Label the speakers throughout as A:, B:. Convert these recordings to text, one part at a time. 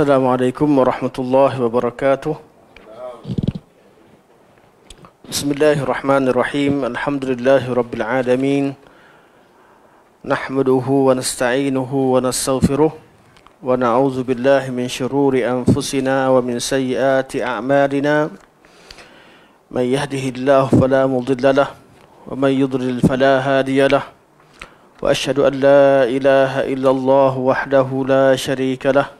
A: السلام عليكم ورحمة الله وبركاته بسم الله الرحمن الرحيم الحمد لله رب العالمين نحمده ونستعينه ونستغفره ونعوذ بالله من شرور أنفسنا ومن سيئات أعمالنا من يهده الله فلا مضل له ومن يضلل فلا هادي له وأشهد أن لا إله إلا الله وحده لا شريك له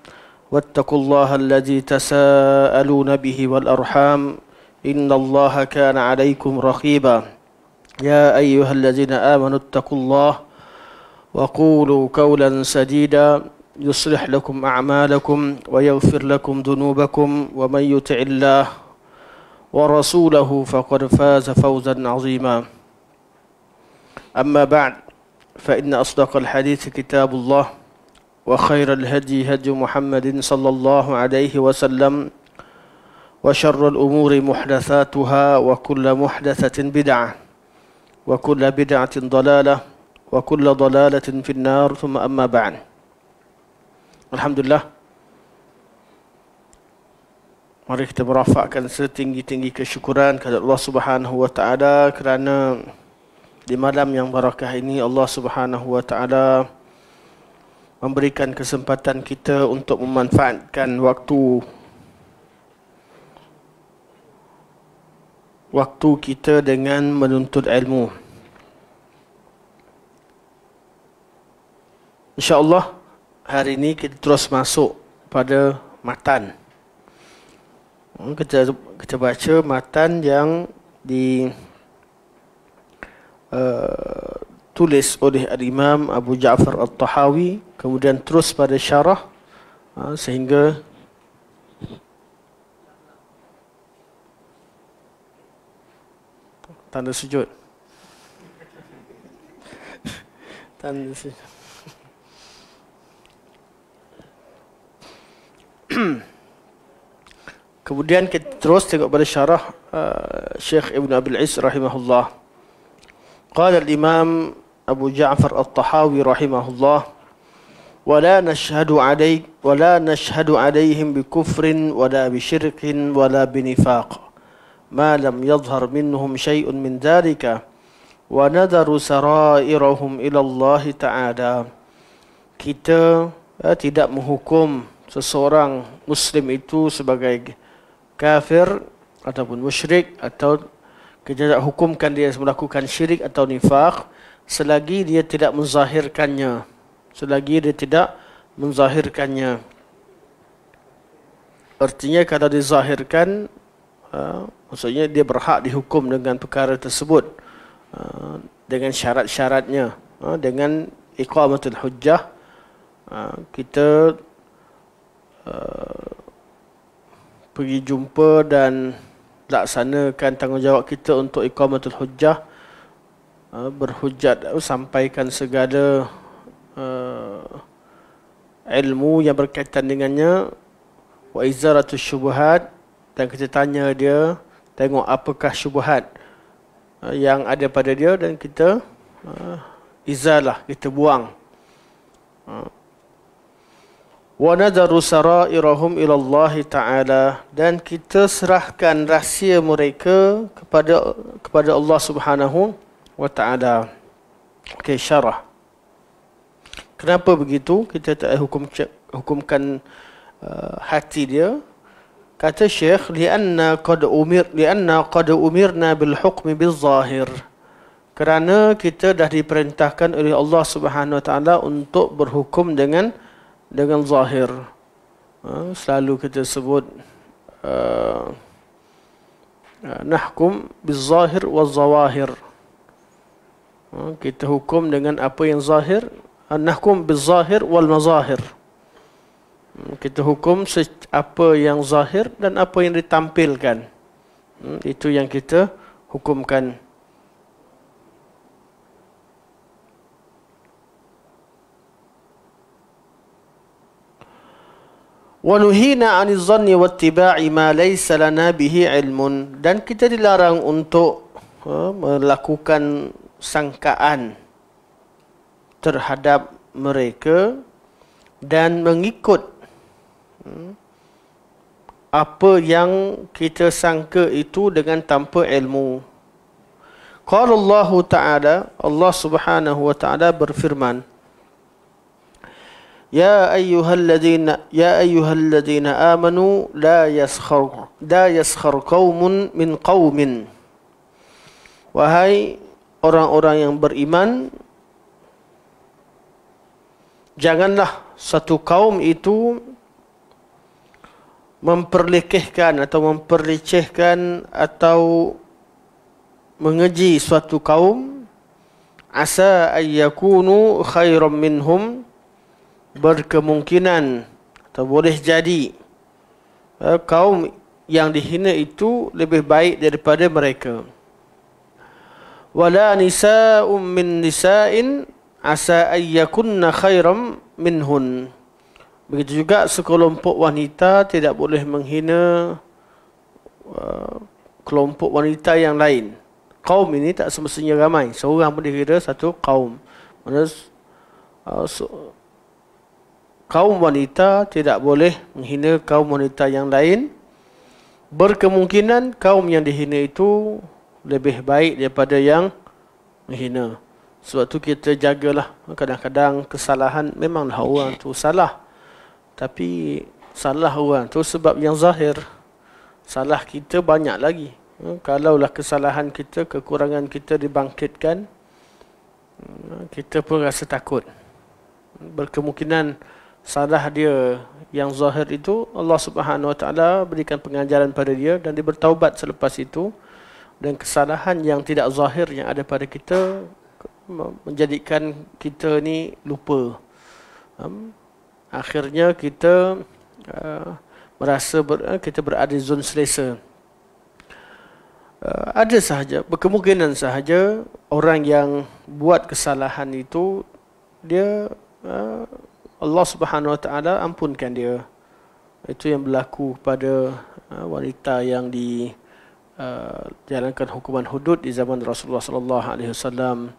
A: واتقوا الله الذي تساءلون به والأرحام إن الله كان عليكم رقيبا يا أيها الذين آمنوا اتقوا الله وقولوا قولا سديدا يصلح لكم أعمالكم ويغفر لكم ذنوبكم ومن يطع الله ورسوله فقد فاز فوزا عظيما أما بعد فإن أصدق الحديث كتاب الله وخير الهدي هدي محمد صلى الله عليه وسلم وشر الأمور محدثاتها وكل محدثة بدعة وكل بدعة ضلالة وكل ضلالة في النار ثم أما بعد الحمد لله Mari kita merafakkan setinggi-tinggi kesyukuran kepada Allah Subhanahu wa taala kerana di malam yang barakah ini Allah Subhanahu wa taala memberikan kesempatan kita untuk memanfaatkan waktu waktu kita dengan menuntut ilmu. Insya-Allah hari ini kita terus masuk pada matan. Hmm, kita kita baca matan yang di uh, tulis oleh imam Abu Ja'far Al-Tahawi kemudian terus pada syarah ha, sehingga tanda sujud tanda sujud kemudian kita terus tengok pada syarah uh, Syekh Ibn Abil Is rahimahullah قال Imam Abu Ja'far al tahawi rahimahullah ولا نشهد علي ولا نشهد عليهم بكفر ولا بشرك ولا بنفاق ما لم minhum منهم min من ذلك ونذر سرائرهم إلى الله تعالى kita eh, tidak menghukum seseorang muslim itu sebagai kafir ataupun musyrik atau kita tidak hukumkan dia melakukan syirik atau nifaq selagi dia tidak menzahirkannya selagi dia tidak menzahirkannya artinya kalau dizahirkan ha, maksudnya dia berhak dihukum dengan perkara tersebut ha, dengan syarat-syaratnya ha, dengan iqamatul hujjah kita pergi jumpa dan laksanakan tanggungjawab kita untuk iqamatul hujjah Eh, berhujat eh, sampaikan segala uh, ilmu yang berkaitan dengannya wa izaratu syubhat dan kita tanya dia tengok apakah syubhat uh, yang ada pada dia dan kita uh, izalah kita buang wa nadaru sarairahum ila Allah taala dan kita serahkan rahsia mereka kepada kepada Allah Subhanahu wa ta'ala okay, syarah. Kenapa begitu? Kita tak hukum hukumkan uh, hati dia. Kata Syekh, "Li'anna qad umir, li'anna qad umirna bil hukm bil zahir." Kerana kita dah diperintahkan oleh Allah Subhanahu wa taala untuk berhukum dengan dengan zahir. Ha, selalu kita sebut uh, uh nahkum bil zahir wal zawahir. Hmm, kita hukum dengan apa yang zahir ah, nahkum bizahir wal mazahir hmm, kita hukum apa yang zahir dan apa yang ditampilkan hmm, itu yang kita hukumkan Wanuhina anizani wattibai ma laysa lana bihi ilmun dan kita dilarang untuk ah, melakukan sangkaan terhadap mereka dan mengikut hmm, apa yang kita sangka itu dengan tanpa ilmu. Qala Allah Ta'ala, Allah Subhanahu Wa Ta'ala berfirman, Ya ayuhal ladin, ya ayuhal ladin, amanu, la yaskhur, la yaskhur kaum min kaum. Wahai orang-orang yang beriman janganlah satu kaum itu memperlekehkan atau memperlecehkan atau mengeji suatu kaum asa ayyakunu khairam minhum berkemungkinan atau boleh jadi eh, kaum yang dihina itu lebih baik daripada mereka wala nisa'um min nisa'in asa ayyakunna khairam minhun. Begitu juga sekelompok wanita tidak boleh menghina uh, kelompok wanita yang lain. Kaum ini tak semestinya ramai. Seorang pun dikira satu kaum. Maksudnya, uh, so, kaum wanita tidak boleh menghina kaum wanita yang lain. Berkemungkinan kaum yang dihina itu lebih baik daripada yang menghina. Sebab tu kita jagalah. Kadang-kadang kesalahan memanglah orang tu salah. Tapi salah orang tu sebab yang zahir. Salah kita banyak lagi. Hmm, kalaulah kesalahan kita, kekurangan kita dibangkitkan, hmm, kita pun rasa takut. Berkemungkinan salah dia yang zahir itu Allah Subhanahu Wa Taala berikan pengajaran pada dia dan dia bertaubat selepas itu dan kesalahan yang tidak zahir yang ada pada kita menjadikan kita ni lupa. Um, akhirnya kita uh, merasa ber, uh, kita berada di zon selesa. Uh, ada sahaja, berkemungkinan sahaja orang yang buat kesalahan itu dia uh, Allah Subhanahu Wa Taala ampunkan dia. Itu yang berlaku kepada uh, wanita yang di Uh, jalankan hukuman hudud di zaman Rasulullah sallallahu alaihi wasallam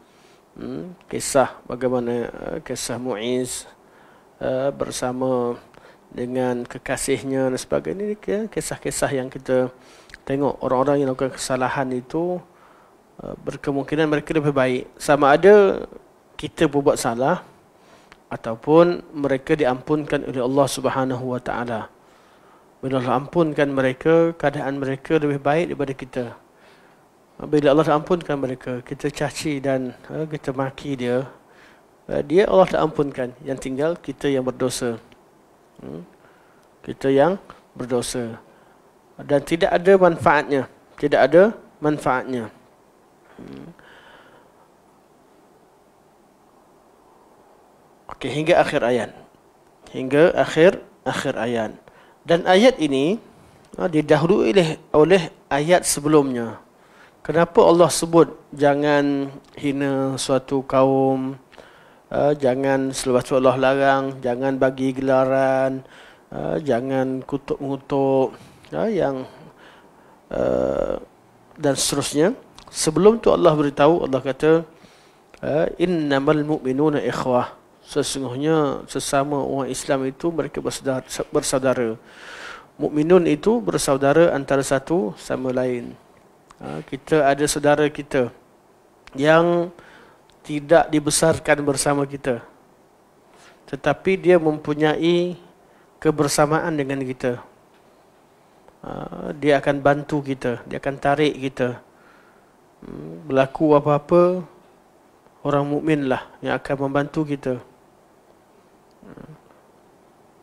A: hmm, kisah bagaimana uh, kisah Muiz uh, bersama dengan kekasihnya dan sebagainya ini kisah-kisah yang kita tengok orang-orang yang melakukan kesalahan itu berkemungkinan mereka lebih baik sama ada kita buat salah ataupun mereka diampunkan oleh Allah Subhanahu wa taala bila Allah ampunkan mereka, keadaan mereka lebih baik daripada kita. Bila Allah ampunkan mereka, kita caci dan ha, kita maki dia. Ha, dia Allah tak ampunkan. Yang tinggal kita yang berdosa. Hmm? Kita yang berdosa. Dan tidak ada manfaatnya. Tidak ada manfaatnya. Hmm. Okay, hingga akhir ayat. Hingga akhir akhir ayat dan ayat ini uh, didahului oleh, oleh ayat sebelumnya kenapa Allah sebut jangan hina suatu kaum uh, jangan selepas itu Allah larang jangan bagi gelaran uh, jangan kutuk-mengutuk uh, yang uh, dan seterusnya sebelum tu Allah beritahu Allah kata innamal mu'minuna ikhwah sesungguhnya sesama orang Islam itu mereka bersaudara. Mukminun itu bersaudara antara satu sama lain. Ha, kita ada saudara kita yang tidak dibesarkan bersama kita. Tetapi dia mempunyai kebersamaan dengan kita. Ha, dia akan bantu kita, dia akan tarik kita. Hmm, berlaku apa-apa, orang mukmin lah yang akan membantu kita.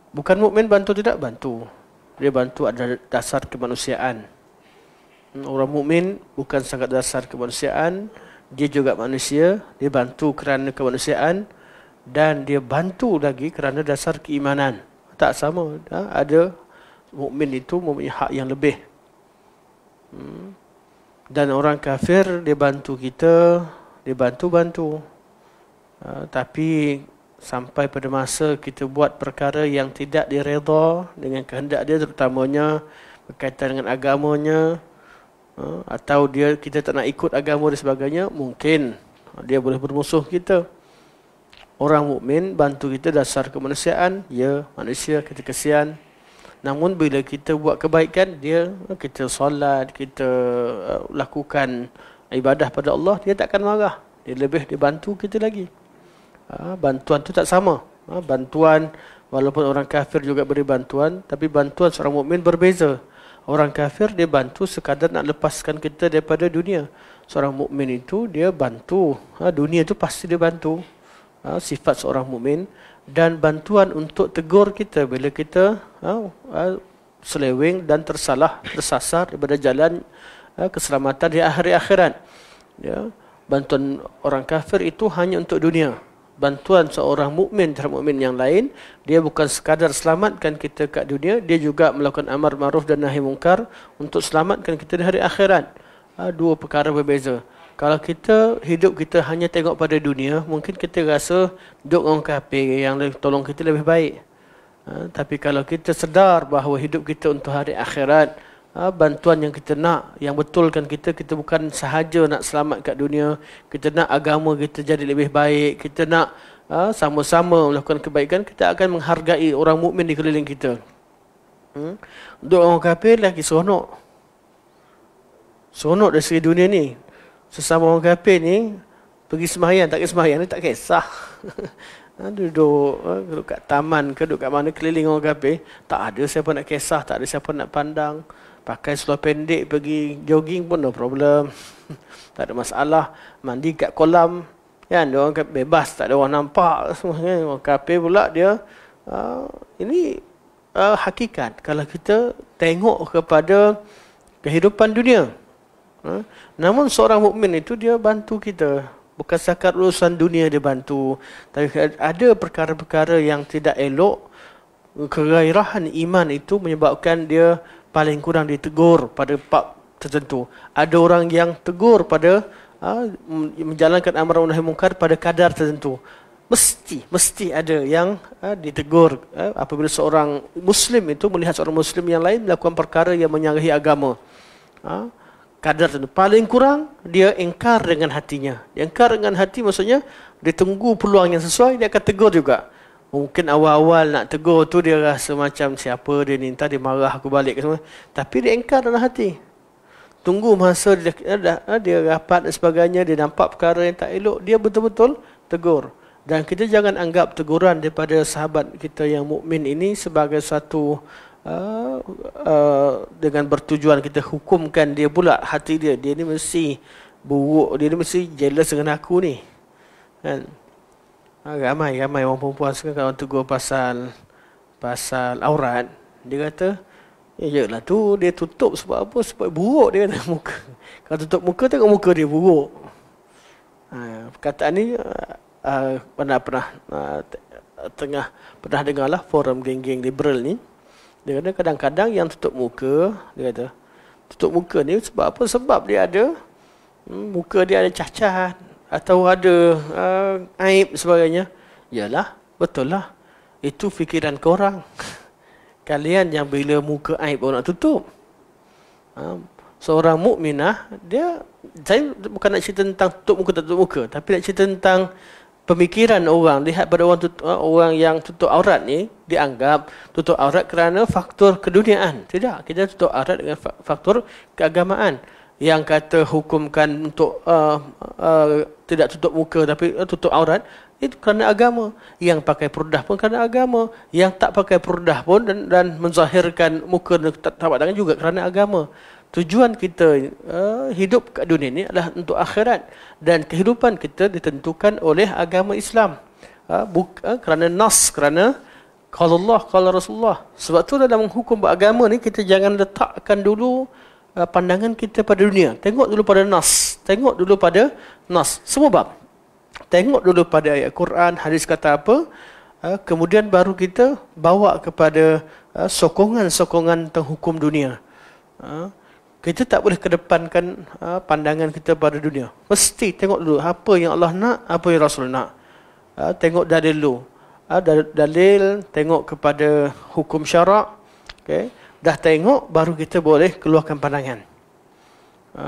A: Bukan mukmin bantu tidak bantu. Dia bantu ada dasar kemanusiaan. Hmm, orang mukmin bukan sangat dasar kemanusiaan, dia juga manusia, dia bantu kerana kemanusiaan dan dia bantu lagi kerana dasar keimanan. Tak sama, ha, ada mukmin itu mempunyai hak yang lebih. Hmm. Dan orang kafir dia bantu kita, dia bantu-bantu. Ha, tapi sampai pada masa kita buat perkara yang tidak direda dengan kehendak dia terutamanya berkaitan dengan agamanya ha, atau dia kita tak nak ikut agama dan sebagainya mungkin dia boleh bermusuh kita orang mukmin bantu kita dasar kemanusiaan ya manusia kita kesian namun bila kita buat kebaikan dia kita solat kita uh, lakukan ibadah pada Allah dia takkan marah dia lebih dibantu kita lagi Ha, bantuan tu tak sama. Ha, bantuan walaupun orang kafir juga beri bantuan, tapi bantuan seorang mukmin berbeza. Orang kafir dia bantu sekadar nak lepaskan kita daripada dunia. Seorang mukmin itu dia bantu. Ha, dunia tu pasti dia bantu. Sifat seorang mukmin dan bantuan untuk tegur kita bila kita seleweng dan tersalah, tersasar daripada jalan keselamatan di akhir akhirat. Ya, bantuan orang kafir itu hanya untuk dunia bantuan seorang mukmin terhadap mukmin yang lain dia bukan sekadar selamatkan kita ke dunia dia juga melakukan amar maruf dan nahi mungkar untuk selamatkan kita di hari akhirat ha, dua perkara berbeza kalau kita hidup kita hanya tengok pada dunia mungkin kita rasa duduk orang kafir yang tolong kita lebih baik ha, tapi kalau kita sedar bahawa hidup kita untuk hari akhirat Ha, bantuan yang kita nak yang betulkan kita kita bukan sahaja nak selamat kat dunia kita nak agama kita jadi lebih baik kita nak ha, sama-sama melakukan kebaikan kita akan menghargai orang mukmin di keliling kita hmm? untuk orang kafir lagi seronok seronok dari segi dunia ni sesama orang kafir ni pergi sembahyang, tak kisah ni tak kisah duduk, ha, duduk kat taman ke duduk kat mana keliling orang kafir tak ada siapa nak kisah, tak ada siapa nak pandang pakai seluar pendek pergi jogging pun no problem. tak ada masalah mandi kat kolam ya, dia orang kan bebas tak ada orang nampak semuanya kan. orang kape pula dia uh, ini uh, hakikat kalau kita tengok kepada kehidupan dunia uh, namun seorang mukmin itu dia bantu kita bukan sekadar urusan dunia dia bantu tapi ada perkara-perkara yang tidak elok kegairahan iman itu menyebabkan dia paling kurang ditegur pada pak tertentu. Ada orang yang tegur pada uh, menjalankan amaran nahi mungkar pada kadar tertentu. Mesti, mesti ada yang uh, ditegur uh, apabila seorang Muslim itu melihat seorang Muslim yang lain melakukan perkara yang menyalahi agama. Uh, kadar tertentu. Paling kurang, dia engkar dengan hatinya. Dia engkar dengan hati maksudnya, dia tunggu peluang yang sesuai, dia akan tegur juga. Mungkin awal-awal nak tegur tu dia rasa macam siapa dia ni. Entah dia marah aku balik ke semua. Tapi dia engkar dalam hati. Tunggu masa dia, eh, dia, eh, dia rapat dan sebagainya. Dia nampak perkara yang tak elok. Dia betul-betul tegur. Dan kita jangan anggap teguran daripada sahabat kita yang mukmin ini sebagai satu uh, eh, uh, dengan bertujuan kita hukumkan dia pula hati dia. Dia ni mesti buruk, dia ni mesti jealous dengan aku ni. Kan? ha, ramai ramai orang perempuan suka kalau gua pasal pasal aurat dia kata iyalah eh, tu dia tutup sebab apa sebab buruk dia kata muka kalau tutup muka tengok muka dia buruk ha, perkataan ni uh, pernah pernah uh, tengah pernah dengarlah forum geng-geng liberal ni dia kata kadang-kadang yang tutup muka dia kata tutup muka ni sebab apa sebab dia ada hmm, muka dia ada cacat atau ada uh, aib sebagainya ialah betul lah itu fikiran korang kalian yang bila muka aib orang tutup um, seorang mukminah dia saya bukan nak cerita tentang tutup muka tak tutup muka tapi nak cerita tentang pemikiran orang lihat pada orang tutup, ah, orang yang tutup aurat ni dianggap tutup aurat kerana faktor keduniaan tidak kita tutup aurat dengan faktor keagamaan yang kata hukumkan untuk uh, uh, tidak tutup muka tapi uh, tutup aurat itu kerana agama yang pakai perdah pun kerana agama yang tak pakai perdah pun dan, dan menzahirkan muka dan tapak tangan juga kerana agama tujuan kita uh, hidup kat dunia ini adalah untuk akhirat dan kehidupan kita ditentukan oleh agama Islam uh, bukan uh, kerana nas kerana kalau Allah kalau Rasulullah sebab tu dalam hukum beragama ni kita jangan letakkan dulu Eh, pandangan kita pada dunia. Tengok dulu pada Nas. Tengok dulu pada Nas. Semua bab. Tengok dulu pada ayat Quran, hadis kata apa. Eh, kemudian baru kita bawa kepada eh, sokongan-sokongan tentang hukum dunia. Kita tak boleh kedepankan pandangan kita pada dunia. Mesti tengok dulu apa yang Allah nak, apa yang Rasul nak. Tengok dalil dulu. Dalil, tengok kepada hukum syarak. Okay dah tengok baru kita boleh keluarkan pandangan. Ha.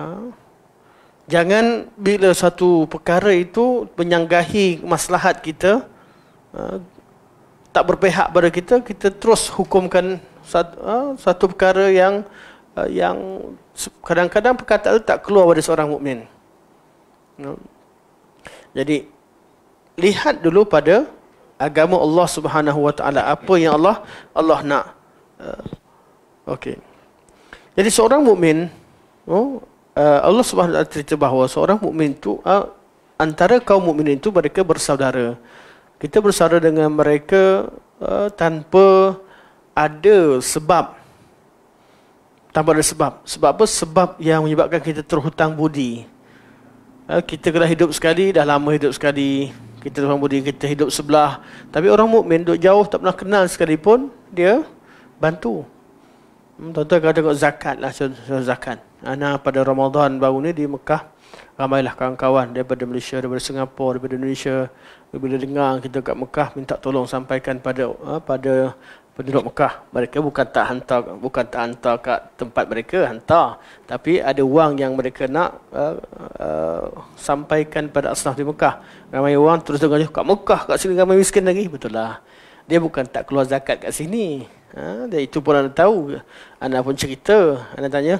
A: Jangan bila satu perkara itu menyanggahi maslahat kita, ha, tak berpihak pada kita, kita terus hukumkan satu, ha, satu perkara yang ha, yang kadang-kadang perkataan itu tak keluar dari seorang mukmin. Ha. Jadi lihat dulu pada agama Allah Subhanahu Wa Taala apa yang Allah Allah nak ha? Okey. Jadi seorang mukmin, oh, eh, Allah Subhanahu Wa Taala bahawa seorang mukmin itu eh, antara kaum mukmin itu mereka bersaudara. Kita bersaudara dengan mereka eh, tanpa ada sebab tanpa ada sebab. Sebab apa? Sebab yang menyebabkan kita terhutang budi. Kita kena hidup sekali, dah lama hidup sekali. Kita terhutang budi, kita hidup sebelah. Tapi orang mukmin duduk jauh, tak pernah kenal sekalipun, dia bantu. Tuan-tuan kata kot zakat lah zakat. Ana pada Ramadan baru ni di Mekah ramailah kawan-kawan daripada Malaysia, daripada Singapura, daripada Indonesia. Bila dengar kita kat Mekah minta tolong sampaikan pada ha, pada penduduk Mekah. Mereka bukan tak hantar bukan tak hantar kat tempat mereka hantar, tapi ada wang yang mereka nak uh, uh, sampaikan pada asnaf di Mekah. Ramai orang terus tengok eh, kat Mekah kat sini ramai miskin lagi betul lah. Dia bukan tak keluar zakat kat sini. Ha, dan itu pun anda tahu. Anda pun cerita. Anda tanya,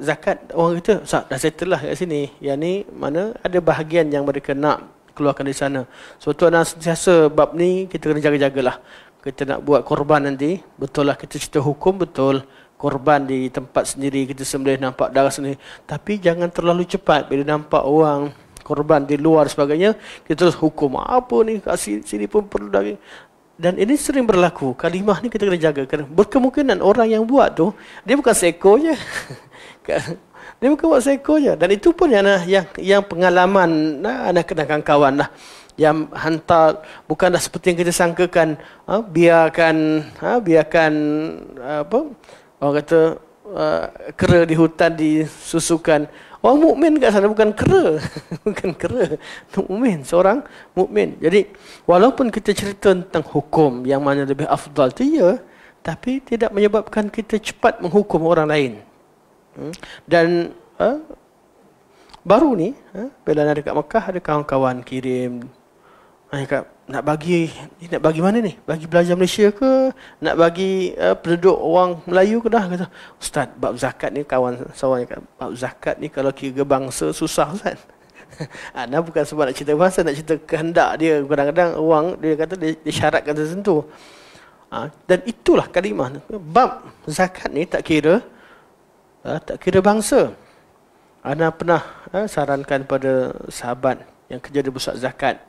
A: zakat orang kata, Ustaz, dah settle lah kat sini. Yang ni mana ada bahagian yang mereka nak keluarkan di sana. Sebab tu anda sentiasa bab ni, kita kena jaga-jagalah. Kita nak buat korban nanti. Betul lah kita cerita hukum, betul. Korban di tempat sendiri, kita sembelih nampak darah sendiri. Tapi jangan terlalu cepat bila nampak orang korban di luar sebagainya kita terus hukum apa ni kat sini, sini pun perlu daging dan ini sering berlaku kalimah ni kita kena jaga kerana berkemungkinan orang yang buat tu dia bukan seko je kan? dia bukan buat seko je dan itu pun yang yang, yang pengalaman nah, anak kenakan kawan lah yang hantar bukanlah seperti yang kita sangkakan ha, biarkan ha, biarkan apa orang kata uh, kera di hutan disusukan Orang mukmin dekat sana bukan kera. bukan kera. mukmin seorang mukmin. Jadi walaupun kita cerita tentang hukum yang mana lebih afdal tu ya, tapi tidak menyebabkan kita cepat menghukum orang lain. Hmm? Dan ha, baru ni, ha, bila ada dekat Mekah, ada kawan-kawan kirim. ayah ha, kata, nak bagi nak bagi mana ni? Bagi belajar Malaysia ke? Nak bagi uh, penduduk orang Melayu ke dah kata, "Ustaz, bab zakat ni kawan seorang kata, bab zakat ni kalau kira bangsa susah kan?" Ana ah, bukan sebab nak cerita bahasa, nak cerita kehendak dia. Kadang-kadang orang dia kata dia, syaratkan tertentu. Ha, dan itulah kalimah. Bab zakat ni tak kira ha, tak kira bangsa. Ana ah, pernah ha, sarankan pada sahabat yang kerja di pusat zakat.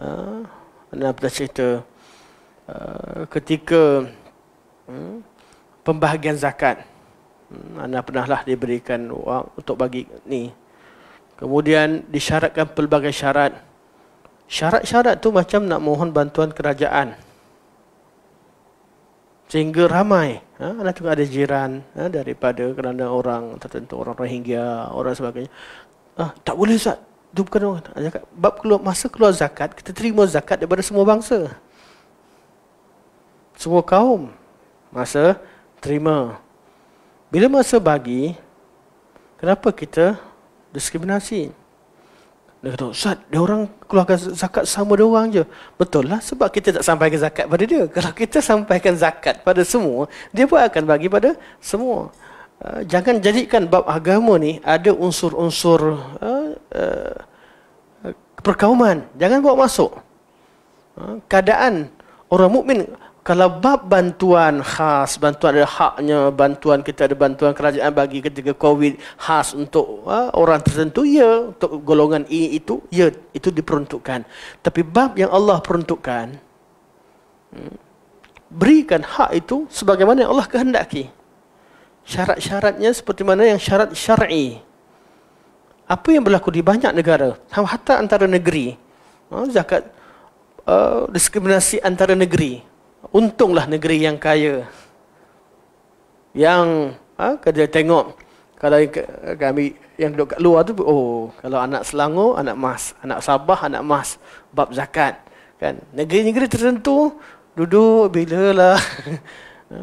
A: Ha, Nabi pernah cerita uh, ketika hmm, pembahagian zakat hmm, anda pernahlah diberikan wang untuk bagi ni. Kemudian disyaratkan pelbagai syarat. Syarat-syarat tu macam nak mohon bantuan kerajaan. Sehingga ramai. Ha? Ana tengok ada jiran ha? daripada kerana orang tertentu, orang Rohingya, orang sebagainya. Ah, tak boleh Ustaz, itu bukan orang zakat. Bab keluar, masa keluar zakat, kita terima zakat daripada semua bangsa. Semua kaum. Masa terima. Bila masa bagi, kenapa kita diskriminasi? Dia kata, Ustaz, dia orang keluarkan zakat sama dia orang je. Betul lah, sebab kita tak sampaikan zakat pada dia. Kalau kita sampaikan zakat pada semua, dia pun akan bagi pada semua. Eh, jangan jadikan bab agama ni ada unsur-unsur uh, perkauman. Jangan bawa masuk. keadaan orang mukmin kalau bab bantuan khas, bantuan ada haknya, bantuan kita ada bantuan kerajaan bagi ketika COVID khas untuk orang tertentu, ya. Untuk golongan ini itu, ya. Itu diperuntukkan. Tapi bab yang Allah peruntukkan, hmm, berikan hak itu sebagaimana Allah kehendaki syarat-syaratnya seperti mana yang syarat syar'i. Apa yang berlaku di banyak negara, hatta antara negeri. Ha, zakat uh, diskriminasi antara negeri. Untunglah negeri yang kaya. Yang uh, kerja tengok kalau kami yang duduk kat luar tu oh kalau anak Selangor anak Mas, anak Sabah anak Mas bab zakat kan. Negeri-negeri tertentu duduk bilalah ha,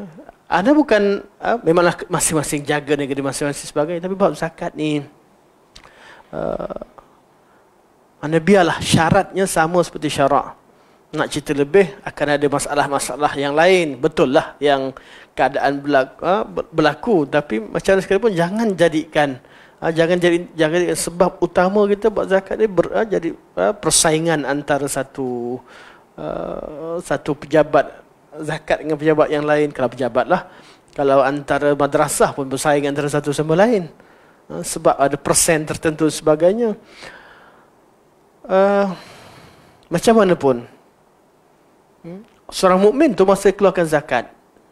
A: anda bukan ha, memanglah masing-masing jaga negeri masing-masing sebagainya tapi bab zakat ni uh, anda biarlah syaratnya sama seperti syarak nak cerita lebih akan ada masalah-masalah yang lain betul lah yang keadaan berlaku, ha, berlaku tapi macam mana sekalipun jangan jadikan ha, jangan jadi jangan jadikan sebab utama kita buat zakat ni ber, ha, jadi ha, persaingan antara satu uh, satu pejabat zakat dengan pejabat yang lain kalau pejabat lah kalau antara madrasah pun bersaing antara satu sama lain ha, sebab ada persen tertentu sebagainya uh, macam mana pun hmm? seorang mukmin tu masa keluarkan zakat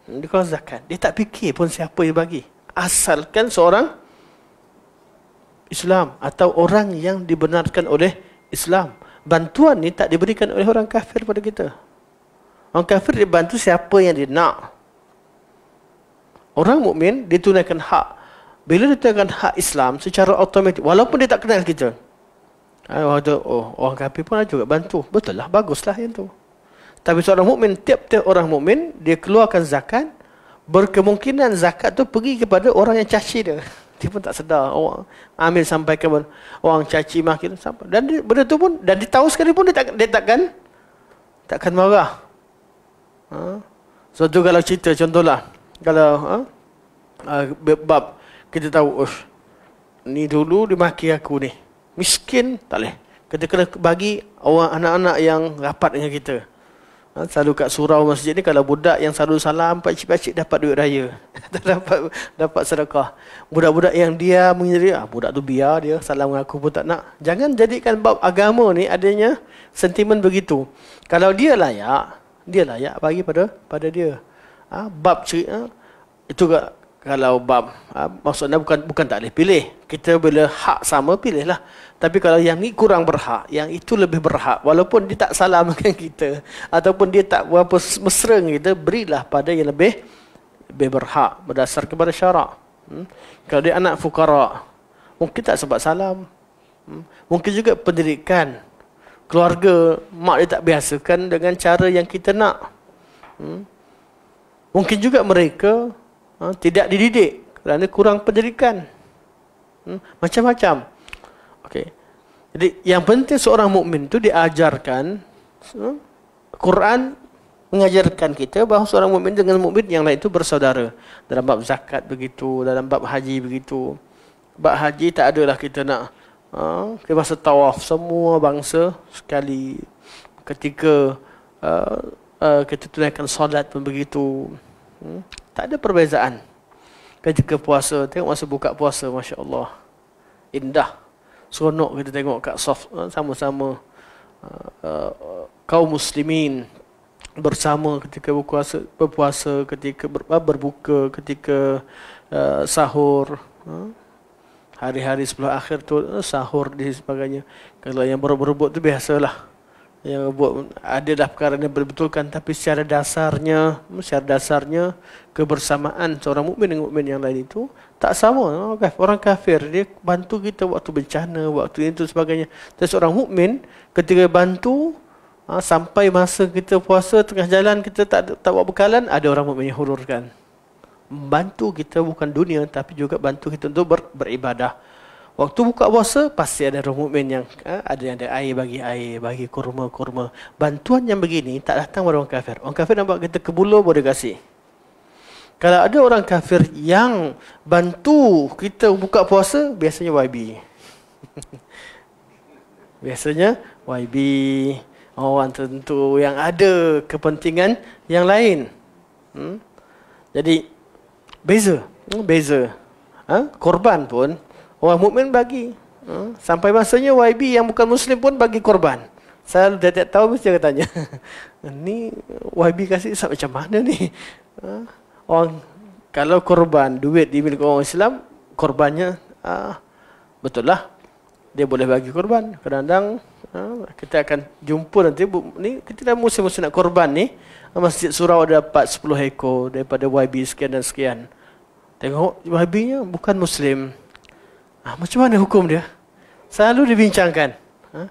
A: dia keluar zakat dia tak fikir pun siapa yang bagi asalkan seorang Islam atau orang yang dibenarkan oleh Islam bantuan ni tak diberikan oleh orang kafir pada kita Orang kafir dia bantu siapa yang dia nak. Orang mukmin dia tunaikan hak. Bila dia tunaikan hak Islam secara automatik, walaupun dia tak kenal kita. Ah, orang kata, oh, orang kafir pun ada juga bantu. Betul lah, baguslah yang tu. Tapi seorang mukmin tiap-tiap orang mukmin dia keluarkan zakat, berkemungkinan zakat tu pergi kepada orang yang caci dia. Dia pun tak sedar. Orang sampai sampaikan orang caci makin sampai. Dan dia, benda tu pun dan dia tahu sekali pun dia tak dia takkan takkan marah. Ha? So tu kalau cerita contohlah kalau ha? uh, bab kita tahu us ni dulu dimaki aku ni. Miskin tak leh. Kita kena bagi orang anak-anak yang rapat dengan kita. Ha? selalu kat surau masjid ni kalau budak yang selalu salam pak cik cik dapat duit raya. dapat dapat sedekah. Budak-budak yang dia menyeri ah budak tu biar dia salam dengan aku pun tak nak. Jangan jadikan bab agama ni adanya sentimen begitu. Kalau dia layak, dia layak bagi pada pada dia. Ha, bab cerita ah, itu ke, kalau bab ha, maksudnya bukan bukan tak boleh pilih. Kita bila hak sama pilihlah. Tapi kalau yang ni kurang berhak, yang itu lebih berhak walaupun dia tak salah dengan kita ataupun dia tak berapa mesra dengan kita, berilah pada yang lebih lebih berhak berdasar kepada syarak. Hmm? Kalau dia anak fukara, mungkin tak sebab salam. Hmm? Mungkin juga pendidikan keluarga mak dia tak biasakan dengan cara yang kita nak. Hmm. Mungkin juga mereka ha, tidak dididik kerana kurang pendidikan. Hmm. Macam-macam. Okey. Jadi yang penting seorang mukmin tu diajarkan hmm, Quran mengajarkan kita bahawa seorang mukmin dengan mukmin yang lain itu bersaudara dalam bab zakat begitu, dalam bab haji begitu. Bab haji tak adalah kita nak ha, Dia masa tawaf semua bangsa sekali Ketika uh, uh, kita tunaikan solat pun begitu hmm? Tak ada perbezaan Ketika puasa, tengok masa buka puasa Masya Allah Indah Seronok kita tengok kat soft ha, Sama-sama uh, uh, Kaum muslimin bersama ketika berpuasa, berpuasa ketika ber, berbuka, ketika uh, sahur. Uh hari-hari sebelah akhir tu eh, sahur di sebagainya. Kalau yang berebut-rebut tu biasalah. Yang buat ada dah perkara yang betulkan tapi secara dasarnya, secara dasarnya kebersamaan seorang mukmin dengan mukmin yang lain itu tak sama. Orang kafir dia bantu kita waktu bencana, waktu itu sebagainya. Tapi seorang mukmin ketika bantu ah, sampai masa kita puasa tengah jalan kita tak tak buat bekalan ada orang mukmin yang hururkan membantu kita bukan dunia tapi juga bantu kita untuk ber, beribadah. Waktu buka puasa pasti ada rumumin yang ha, ada yang ada air bagi air, bagi kurma-kurma. Bantuan yang begini tak datang pada orang kafir. Orang kafir nampak kita kebulu boleh kasih. Kalau ada orang kafir yang bantu kita buka puasa, biasanya YB. biasanya YB, orang tentu yang ada kepentingan yang lain. Hmm? Jadi, Beza. Hmm, beza. Ha? Korban pun orang mukmin bagi. Ha? Sampai masanya YB yang bukan muslim pun bagi korban. Saya dah tak tahu mesti dia tanya. ni YB kasih macam mana ni? Ha? Orang kalau korban duit dimiliki orang Islam, korbannya ha, betul lah. Dia boleh bagi korban. Kadang-kadang Ha, kita akan jumpa nanti bu, ni kita dah musim-musim nak korban ni. Ha, Masjid Surau ada dapat 10 ekor daripada YB sekian dan sekian. Tengok YB-nya bukan muslim. Ha, macam mana hukum dia? Selalu dibincangkan. Ha?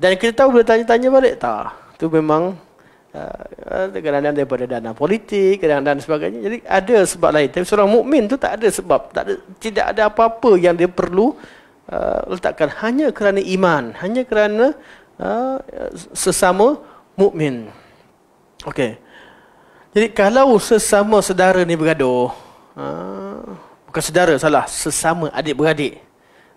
A: Dan kita tahu boleh tanya-tanya balik tak? Tu memang uh, kadang-kadang daripada dana politik, kadang dan sebagainya. Jadi ada sebab lain. Tapi seorang mukmin tu tak ada sebab, tak ada tidak ada apa-apa yang dia perlu Uh, letakkan hanya kerana iman, hanya kerana uh, sesama mukmin. Okey. Jadi kalau sesama saudara ni bergaduh, uh, bukan saudara salah, sesama adik beradik.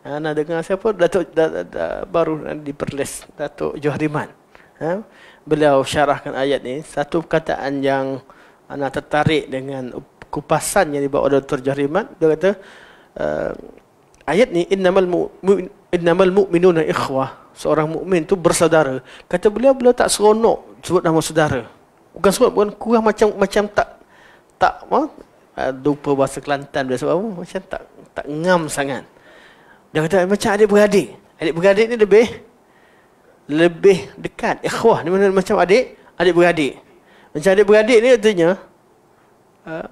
A: Uh, nak dengar siapa? Datuk da, da, da, baru diperles Datuk Johariman. Uh, beliau syarahkan ayat ni satu perkataan yang ana tertarik dengan kupasan yang dibawa oleh Dr. Johriman. Dia kata uh, ayat ni innamal mu'min innamal mu'minuna ikhwah seorang mukmin tu bersaudara kata beliau beliau tak seronok sebut nama saudara bukan sebut bukan kurang macam macam tak tak apa ha? lupa bahasa kelantan dia sebab apa macam tak tak ngam sangat dia kata macam adik beradik adik beradik ni lebih lebih dekat ikhwah ni macam adik adik beradik macam adik beradik ni artinya uh,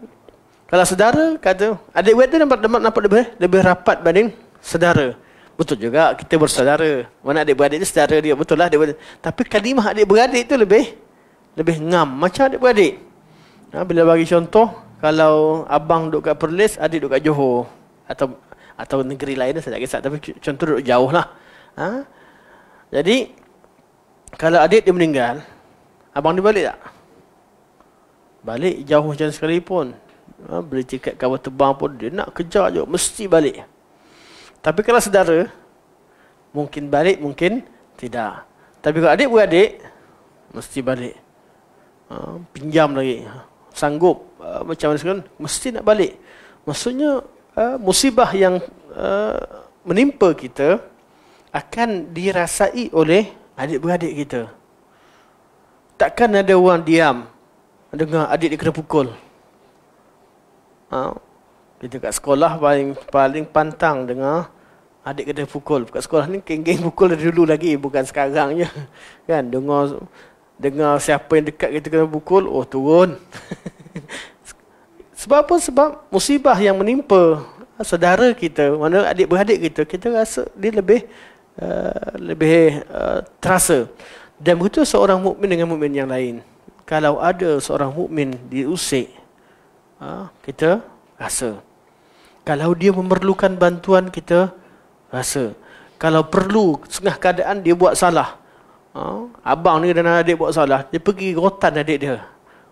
A: kalau saudara kata, adik beradik nampak, nampak, nampak lebih, lebih rapat banding saudara. Betul juga kita bersaudara. Mana adik beradik itu saudara dia. Betul lah adik beradik. Tapi kalimah adik beradik itu lebih lebih ngam. Macam adik beradik. Ha, bila bagi contoh, kalau abang duduk kat Perlis, adik duduk kat Johor. Atau atau negeri lain, lah, saya tak kisah. Tapi contoh duduk jauh lah. Ha? Jadi, kalau adik dia meninggal, abang dia balik tak? Balik jauh macam sekali pun ha, beli tiket kapal terbang pun dia nak kejar je mesti balik tapi kalau saudara mungkin balik mungkin tidak tapi kalau adik beradik mesti balik ha, pinjam lagi sanggup ha, macam mana sekarang mesti nak balik maksudnya ha, musibah yang ha, menimpa kita akan dirasai oleh adik-beradik kita. Takkan ada orang diam dengar adik dia kena pukul ha, kita kat sekolah paling paling pantang dengar adik kena pukul. Kat sekolah ni geng-geng pukul dari dulu lagi bukan sekarang je. Kan dengar dengar siapa yang dekat kita kena pukul, oh turun. Sebab apa? Sebab musibah yang menimpa saudara kita, mana adik-beradik kita, kita rasa dia lebih uh, lebih uh, terasa. Dan begitu seorang mukmin dengan mukmin yang lain. Kalau ada seorang mukmin diusik, ha, kita rasa. Kalau dia memerlukan bantuan, kita rasa. Kalau perlu, setengah keadaan dia buat salah. Ha, abang ni dan adik buat salah, dia pergi rotan adik dia.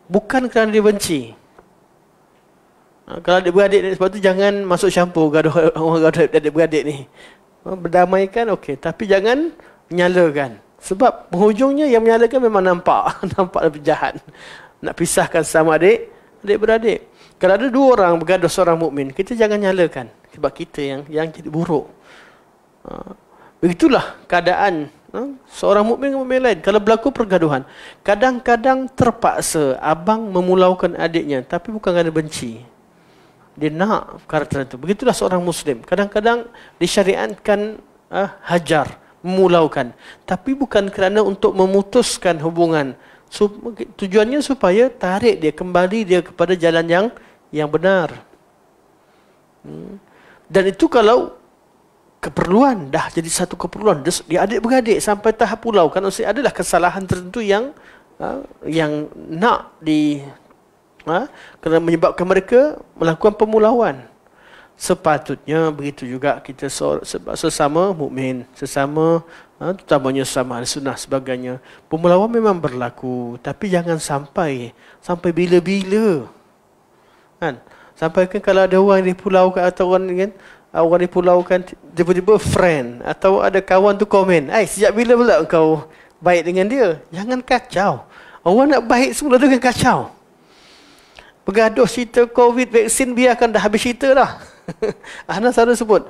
A: Bukan kerana dia benci. Ha, kalau adik beradik ni, sebab jangan masuk campur gaduh orang gaduh adik beradik ni. Ha, berdamaikan, okey. Tapi jangan menyalakan. Sebab penghujungnya yang menyalakan memang nampak. nampak lebih jahat. Nak pisahkan sama adik, adik beradik. Kalau ada dua orang bergaduh seorang mukmin, kita jangan nyalakan sebab kita yang yang jadi buruk. Ha. begitulah keadaan ha, seorang mukmin dengan mukmin lain. Kalau berlaku pergaduhan, kadang-kadang terpaksa abang memulaukan adiknya tapi bukan kerana benci. Dia nak perkara tertentu. Begitulah seorang muslim. Kadang-kadang disyariatkan uh, hajar, memulaukan. Tapi bukan kerana untuk memutuskan hubungan. So, tujuannya supaya tarik dia kembali dia kepada jalan yang yang benar. Hmm. Dan itu kalau keperluan dah jadi satu keperluan di adik beradik sampai tahap pulau kan mesti adalah kesalahan tertentu yang ha, yang nak di ha, kena menyebabkan mereka melakukan pemulauan sepatutnya begitu juga kita sesama mukmin sesama ha, terutamanya sama sunnah sebagainya pemulauan memang berlaku tapi jangan sampai sampai bila-bila kan sampai kan kalau ada orang di pulau kan atau orang kan ah, orang di pulau kan tiba-tiba friend atau ada kawan tu komen ai sejak bila pula kau baik dengan dia jangan kacau orang nak baik semula tu kan kacau bergaduh cerita covid vaksin biarkan dah habis cerita lah, Ana selalu sebut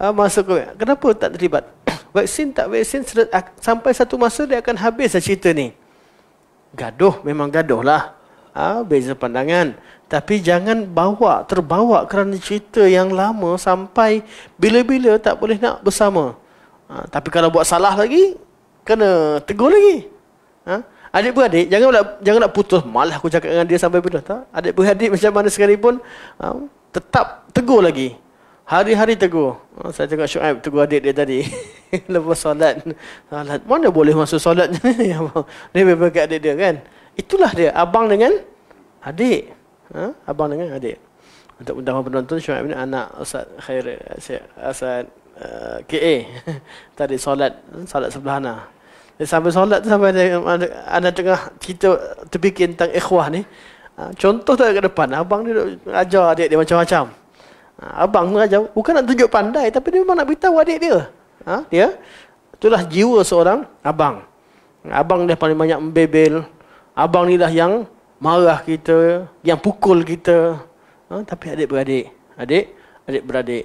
A: uh, masa COVID. kenapa tak terlibat vaksin tak vaksin sampai satu masa dia akan habis lah cerita ni gaduh memang gaduh lah ha, beza pandangan tapi jangan bawa, terbawa kerana cerita yang lama sampai bila-bila tak boleh nak bersama. Ha, tapi kalau buat salah lagi, kena tegur lagi. Ha? Adik-beradik, jangan nak, jangan nak putus. Malah aku cakap dengan dia sampai bila. Tak? Adik-beradik macam mana sekalipun, ha, tetap tegur lagi. Hari-hari tegur. Ha, saya tengok Syuaib tegur adik dia tadi. Lepas solat. solat. Mana boleh masuk solat? dia berbagi adik dia kan? Itulah dia, abang dengan adik ha? abang dengan adik. Untuk undang undang penonton Syuaib bin anak Ustaz Khair Asad uh, eh, tadi solat hmm, solat sebelah ana. Dia sampai solat tu sampai ada tengah kita terfikir tentang ikhwah ni. Ha, contoh tak ke depan abang ni ajar adik dia macam-macam. Ha, abang pun ajar bukan nak tunjuk pandai tapi dia memang nak beritahu adik dia. Ha, dia ya? itulah jiwa seorang abang. Abang dia paling banyak membebel. Abang ni lah yang marah kita, yang pukul kita. Ha, tapi adik-beradik. Adik, adik-beradik.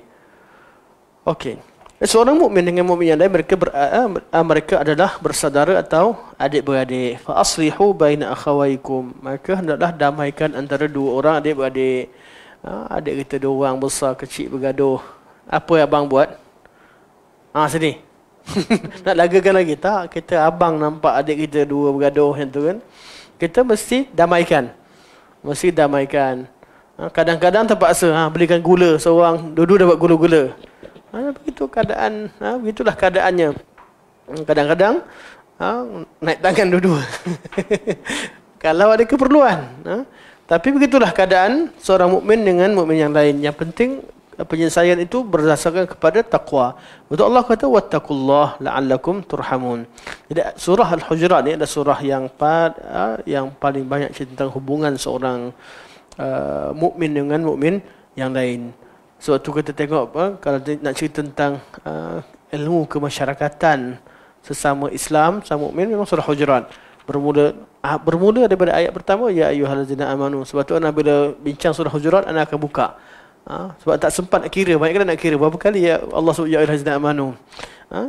A: Okey. Seorang mukmin dengan mukmin yang lain mereka ber, uh, mereka adalah bersaudara atau adik-beradik. Fa aslihu baina akhawaykum. Maka hendaklah damaikan antara dua orang adik-beradik. Ha, adik kita dua orang besar kecil bergaduh. Apa yang abang buat? Ha sini. Nak lagakan lagi tak? Kita abang nampak adik kita dua bergaduh yang tu kan kita mesti damaikan. Mesti damaikan. Ha, kadang-kadang terpaksa ha, belikan gula seorang, dua-dua dapat gula-gula. Ha, begitu keadaan, ha, begitulah keadaannya. Hmm, kadang-kadang ha, naik tangan dua-dua. Kalau ada keperluan. Ha. Tapi begitulah keadaan seorang mukmin dengan mukmin yang lain. Yang penting penyelesaian itu berdasarkan kepada taqwa. Untuk Allah kata wattaqullah la'allakum turhamun. Jadi surah Al-Hujurat ni adalah surah yang ah, yang paling banyak cerita tentang hubungan seorang uh, mukmin dengan mukmin yang lain. Sebab tu kita tengok apa ah, kalau nak cerita tentang uh, ilmu kemasyarakatan sesama Islam sama mukmin memang surah Hujurat bermula bermula daripada ayat pertama ya ayyuhallazina amanu sebab tu anda bila bincang surah hujurat anda akan buka Ha? Sebab tak sempat nak kira. Banyak kali nak kira. Berapa kali ya Allah sebut ya ayuhal hazina amanu. Ha?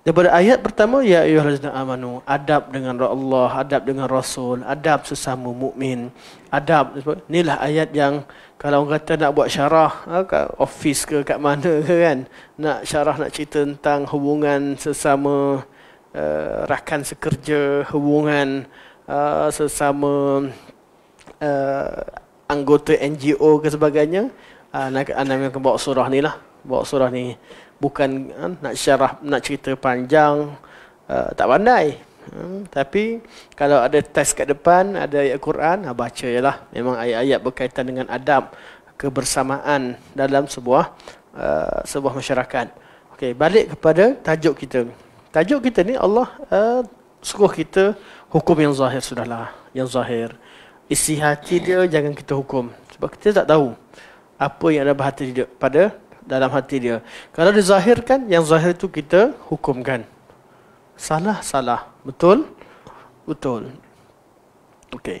A: Daripada ayat pertama, ya ayuhal hazina amanu. Adab dengan Allah, adab dengan Rasul, adab sesama mukmin, Adab. Inilah ayat yang kalau orang kata nak buat syarah ha, kat office ke kat mana ke kan. Nak syarah nak cerita tentang hubungan sesama uh, rakan sekerja, hubungan uh, sesama uh, anggota NGO ke sebagainya Ah, nak anak ah, akan bawa surah ni lah bawa surah ni bukan ah, nak syarah nak cerita panjang uh, tak pandai hmm, tapi kalau ada test kat depan ada ayat Quran ha, baca je lah memang ayat-ayat berkaitan dengan adab kebersamaan dalam sebuah uh, sebuah masyarakat okey balik kepada tajuk kita tajuk kita ni Allah uh, suruh kita hukum yang zahir sudahlah yang zahir isi hati dia jangan kita hukum sebab kita tak tahu apa yang ada hati dia pada dalam hati dia. Kalau dia zahirkan, yang zahir itu kita hukumkan. Salah salah, betul? Betul. Okey. Okay.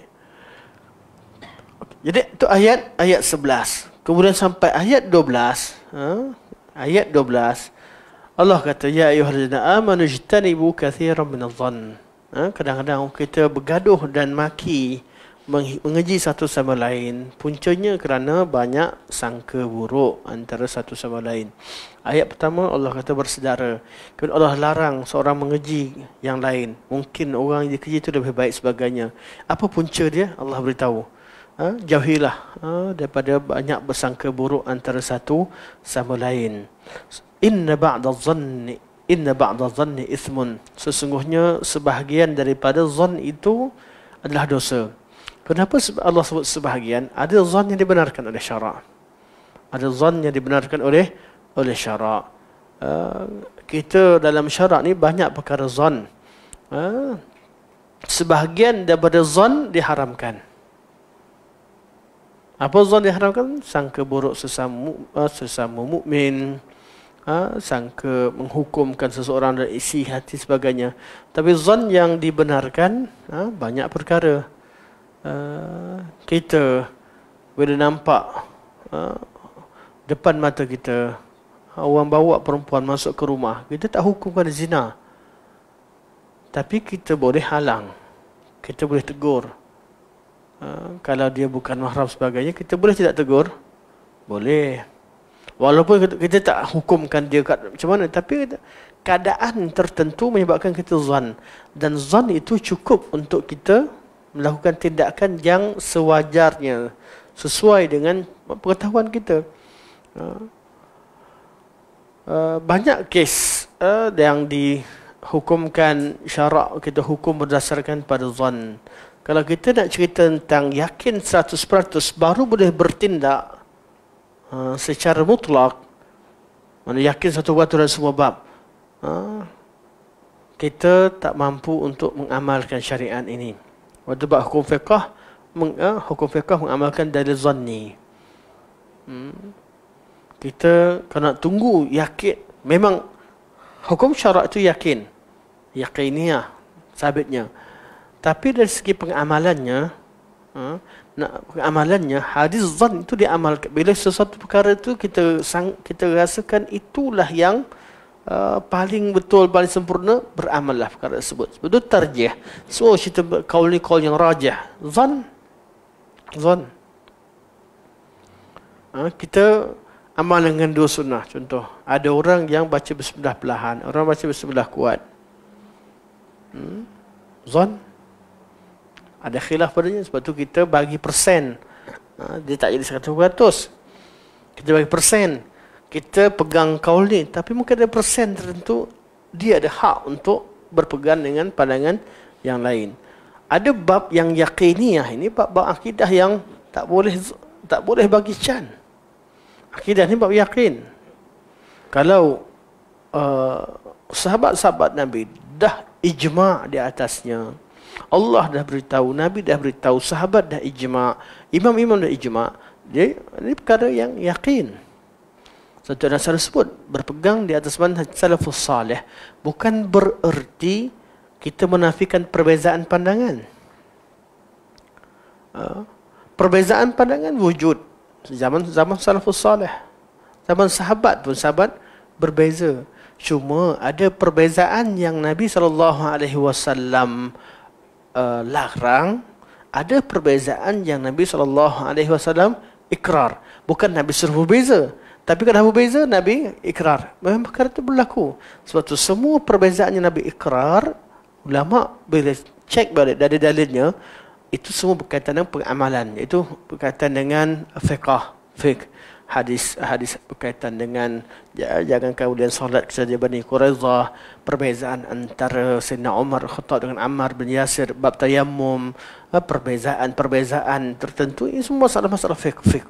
A: Jadi itu ayat ayat 11. Kemudian sampai ayat 12, ha? ayat 12. Allah kata ya ayyuhallazina amanu jtanibu katsiran minadh-dhann. Ha? kadang-kadang kita bergaduh dan maki mengeji satu sama lain puncanya kerana banyak sangka buruk antara satu sama lain. Ayat pertama Allah kata bersedara. Kemudian Allah larang seorang mengeji yang lain. Mungkin orang yang dikeji itu lebih baik sebagainya. Apa punca dia? Allah beritahu. Ha? Jauhilah ha? daripada banyak bersangka buruk antara satu sama lain. Inna ba'da zanni inna ba'da zanni ismun. Sesungguhnya sebahagian daripada zan itu adalah dosa. Kenapa Allah sebut sebahagian? Ada zon yang dibenarkan oleh syara, Ada zon yang dibenarkan oleh oleh syara. Uh, kita dalam syara ni banyak perkara zon. Uh, sebahagian daripada zon diharamkan. Apa zon diharamkan? Sangka buruk sesama, uh, sesama mukmin, uh, sangka menghukumkan seseorang dari isi hati sebagainya. Tapi zon yang dibenarkan uh, banyak perkara. Uh, kita bila nampak uh, depan mata kita orang bawa perempuan masuk ke rumah kita tak hukumkan zina tapi kita boleh halang kita boleh tegur uh, kalau dia bukan mahram sebagainya kita boleh tidak tegur boleh walaupun kita, kita tak hukumkan dia kat, macam mana tapi kita, keadaan tertentu menyebabkan kita zan dan zan itu cukup untuk kita melakukan tindakan yang sewajarnya sesuai dengan pengetahuan kita. Ah. Ah, banyak kes ah, yang dihukumkan syarak kita hukum berdasarkan pada zon. Kalau kita nak cerita tentang yakin 100% baru boleh bertindak secara mutlak mana yakin satu waktu dan semua bab kita tak mampu untuk mengamalkan syariat ini sebab hukum fiqah meng, uh, hukum fiqah mengamalkan dari zanni. Hmm. Kita kena tunggu yakin memang hukum syarak itu yakin. Yaqiniyah sabitnya. Tapi dari segi pengamalannya uh, nak pengamalannya hadis zan itu diamalkan bila sesuatu perkara itu kita sang, kita rasakan itulah yang Eh, paling betul, paling sempurna, beramallah perkara tersebut. Sebab itu tarjih. So, kita kaul ni kaul yang rajah. Zon. Zon. Ha, eh, kita amal dengan dua sunnah. Contoh, ada orang yang baca bersebelah pelahan. Orang baca bersebelah kuat. Hmm? Zon. Ada khilaf padanya. Sebab itu kita bagi persen. Ha, dia tak jadi 100%. Kita bagi persen kita pegang kaul ni tapi mungkin ada persen tertentu dia ada hak untuk berpegang dengan pandangan yang lain ada bab yang yakiniah ini bab-bab akidah yang tak boleh tak boleh bagi can akidah ni bab yakin kalau uh, sahabat-sahabat nabi dah ijma di atasnya Allah dah beritahu nabi dah beritahu sahabat dah ijma imam-imam dah ijma jadi ini perkara yang yakin satu dan salah sebut berpegang di atas manhaj salafus salih bukan bererti kita menafikan perbezaan pandangan. Ha? Perbezaan pandangan wujud zaman zaman salafus salih. Zaman sahabat pun sahabat berbeza. Cuma ada perbezaan yang Nabi sallallahu alaihi wasallam eh, larang, ada perbezaan yang Nabi sallallahu alaihi wasallam ikrar. Bukan Nabi suruh berbeza. Tapi kenapa berbeza? Nabi ikrar. Memang perkara itu berlaku. Sebab itu semua perbezaannya Nabi ikrar, ulama bila cek balik dari dalilnya, itu semua berkaitan dengan pengamalan. Itu berkaitan dengan fiqah, fiqh. Hadis hadis berkaitan dengan jangan kau dan solat saja bani Quraizah perbezaan antara Sayyidina Umar Khattab dengan Ammar bin Yasir bab tayammum perbezaan-perbezaan ha, tertentu ini semua masalah-masalah fik fik.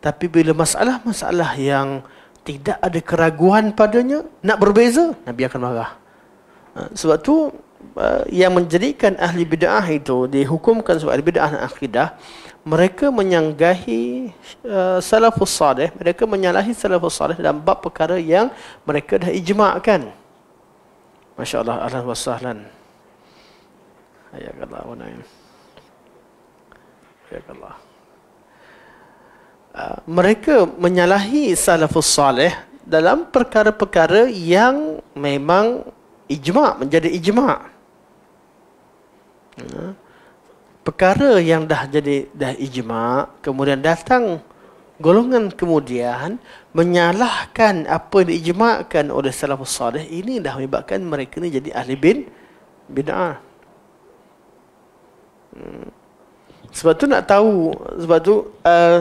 A: Tapi bila masalah-masalah yang tidak ada keraguan padanya, nak berbeza, Nabi akan marah. Ha, sebab tu ha, yang menjadikan ahli bid'ah itu dihukumkan sebab ahli bid'ah dan akidah, mereka menyanggahi uh, salafus salih, mereka menyalahi salafus salih dalam bab perkara yang mereka dah ijma'kan. Masya-Allah, ahlan wa sahlan. Hayakallah wa na'im. Hayakallah. Ah, mereka menyalahi salafus salih dalam perkara-perkara yang memang ijma' menjadi ijma' ah, perkara yang dah jadi dah ijma' kemudian datang golongan kemudian menyalahkan apa yang diijma'kan oleh salafus salih ini dah menyebabkan mereka ni jadi ahli bin bid'ah. Hmm. Sebab tu nak tahu sebab tu uh,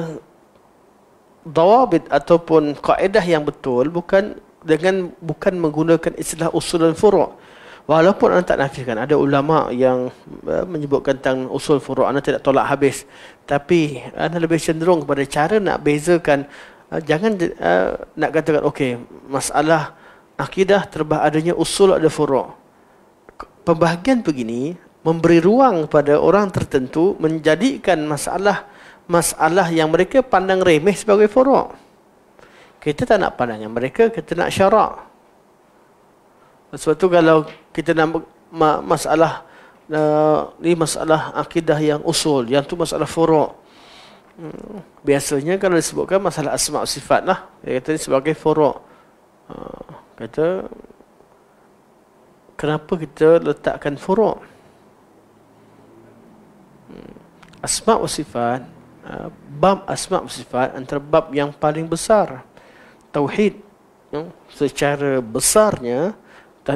A: dawabit ataupun kaedah yang betul bukan dengan bukan menggunakan istilah usul dan furu'. Walaupun anda tak nafikan, ada ulama yang eh, menyebutkan tentang usul furu' anda tidak tolak habis. Tapi anda lebih cenderung kepada cara nak bezakan eh, jangan eh, nak katakan okey, masalah akidah terbah adanya usul ada furu'. Pembahagian begini memberi ruang kepada orang tertentu menjadikan masalah masalah yang mereka pandang remeh sebagai furuk. Kita tak nak pandang yang mereka, kita nak syarak. Sebab tu kalau kita nak masalah uh, ni masalah akidah yang usul, yang tu masalah furuk. Hmm, biasanya kalau disebutkan masalah asma' sifat lah. Dia kata ni sebagai furuk. Uh, kata kenapa kita letakkan furuk? Hmm, asma' wa sifat Ah, bab asma sifat antara bab yang paling besar tauhid yang secara besarnya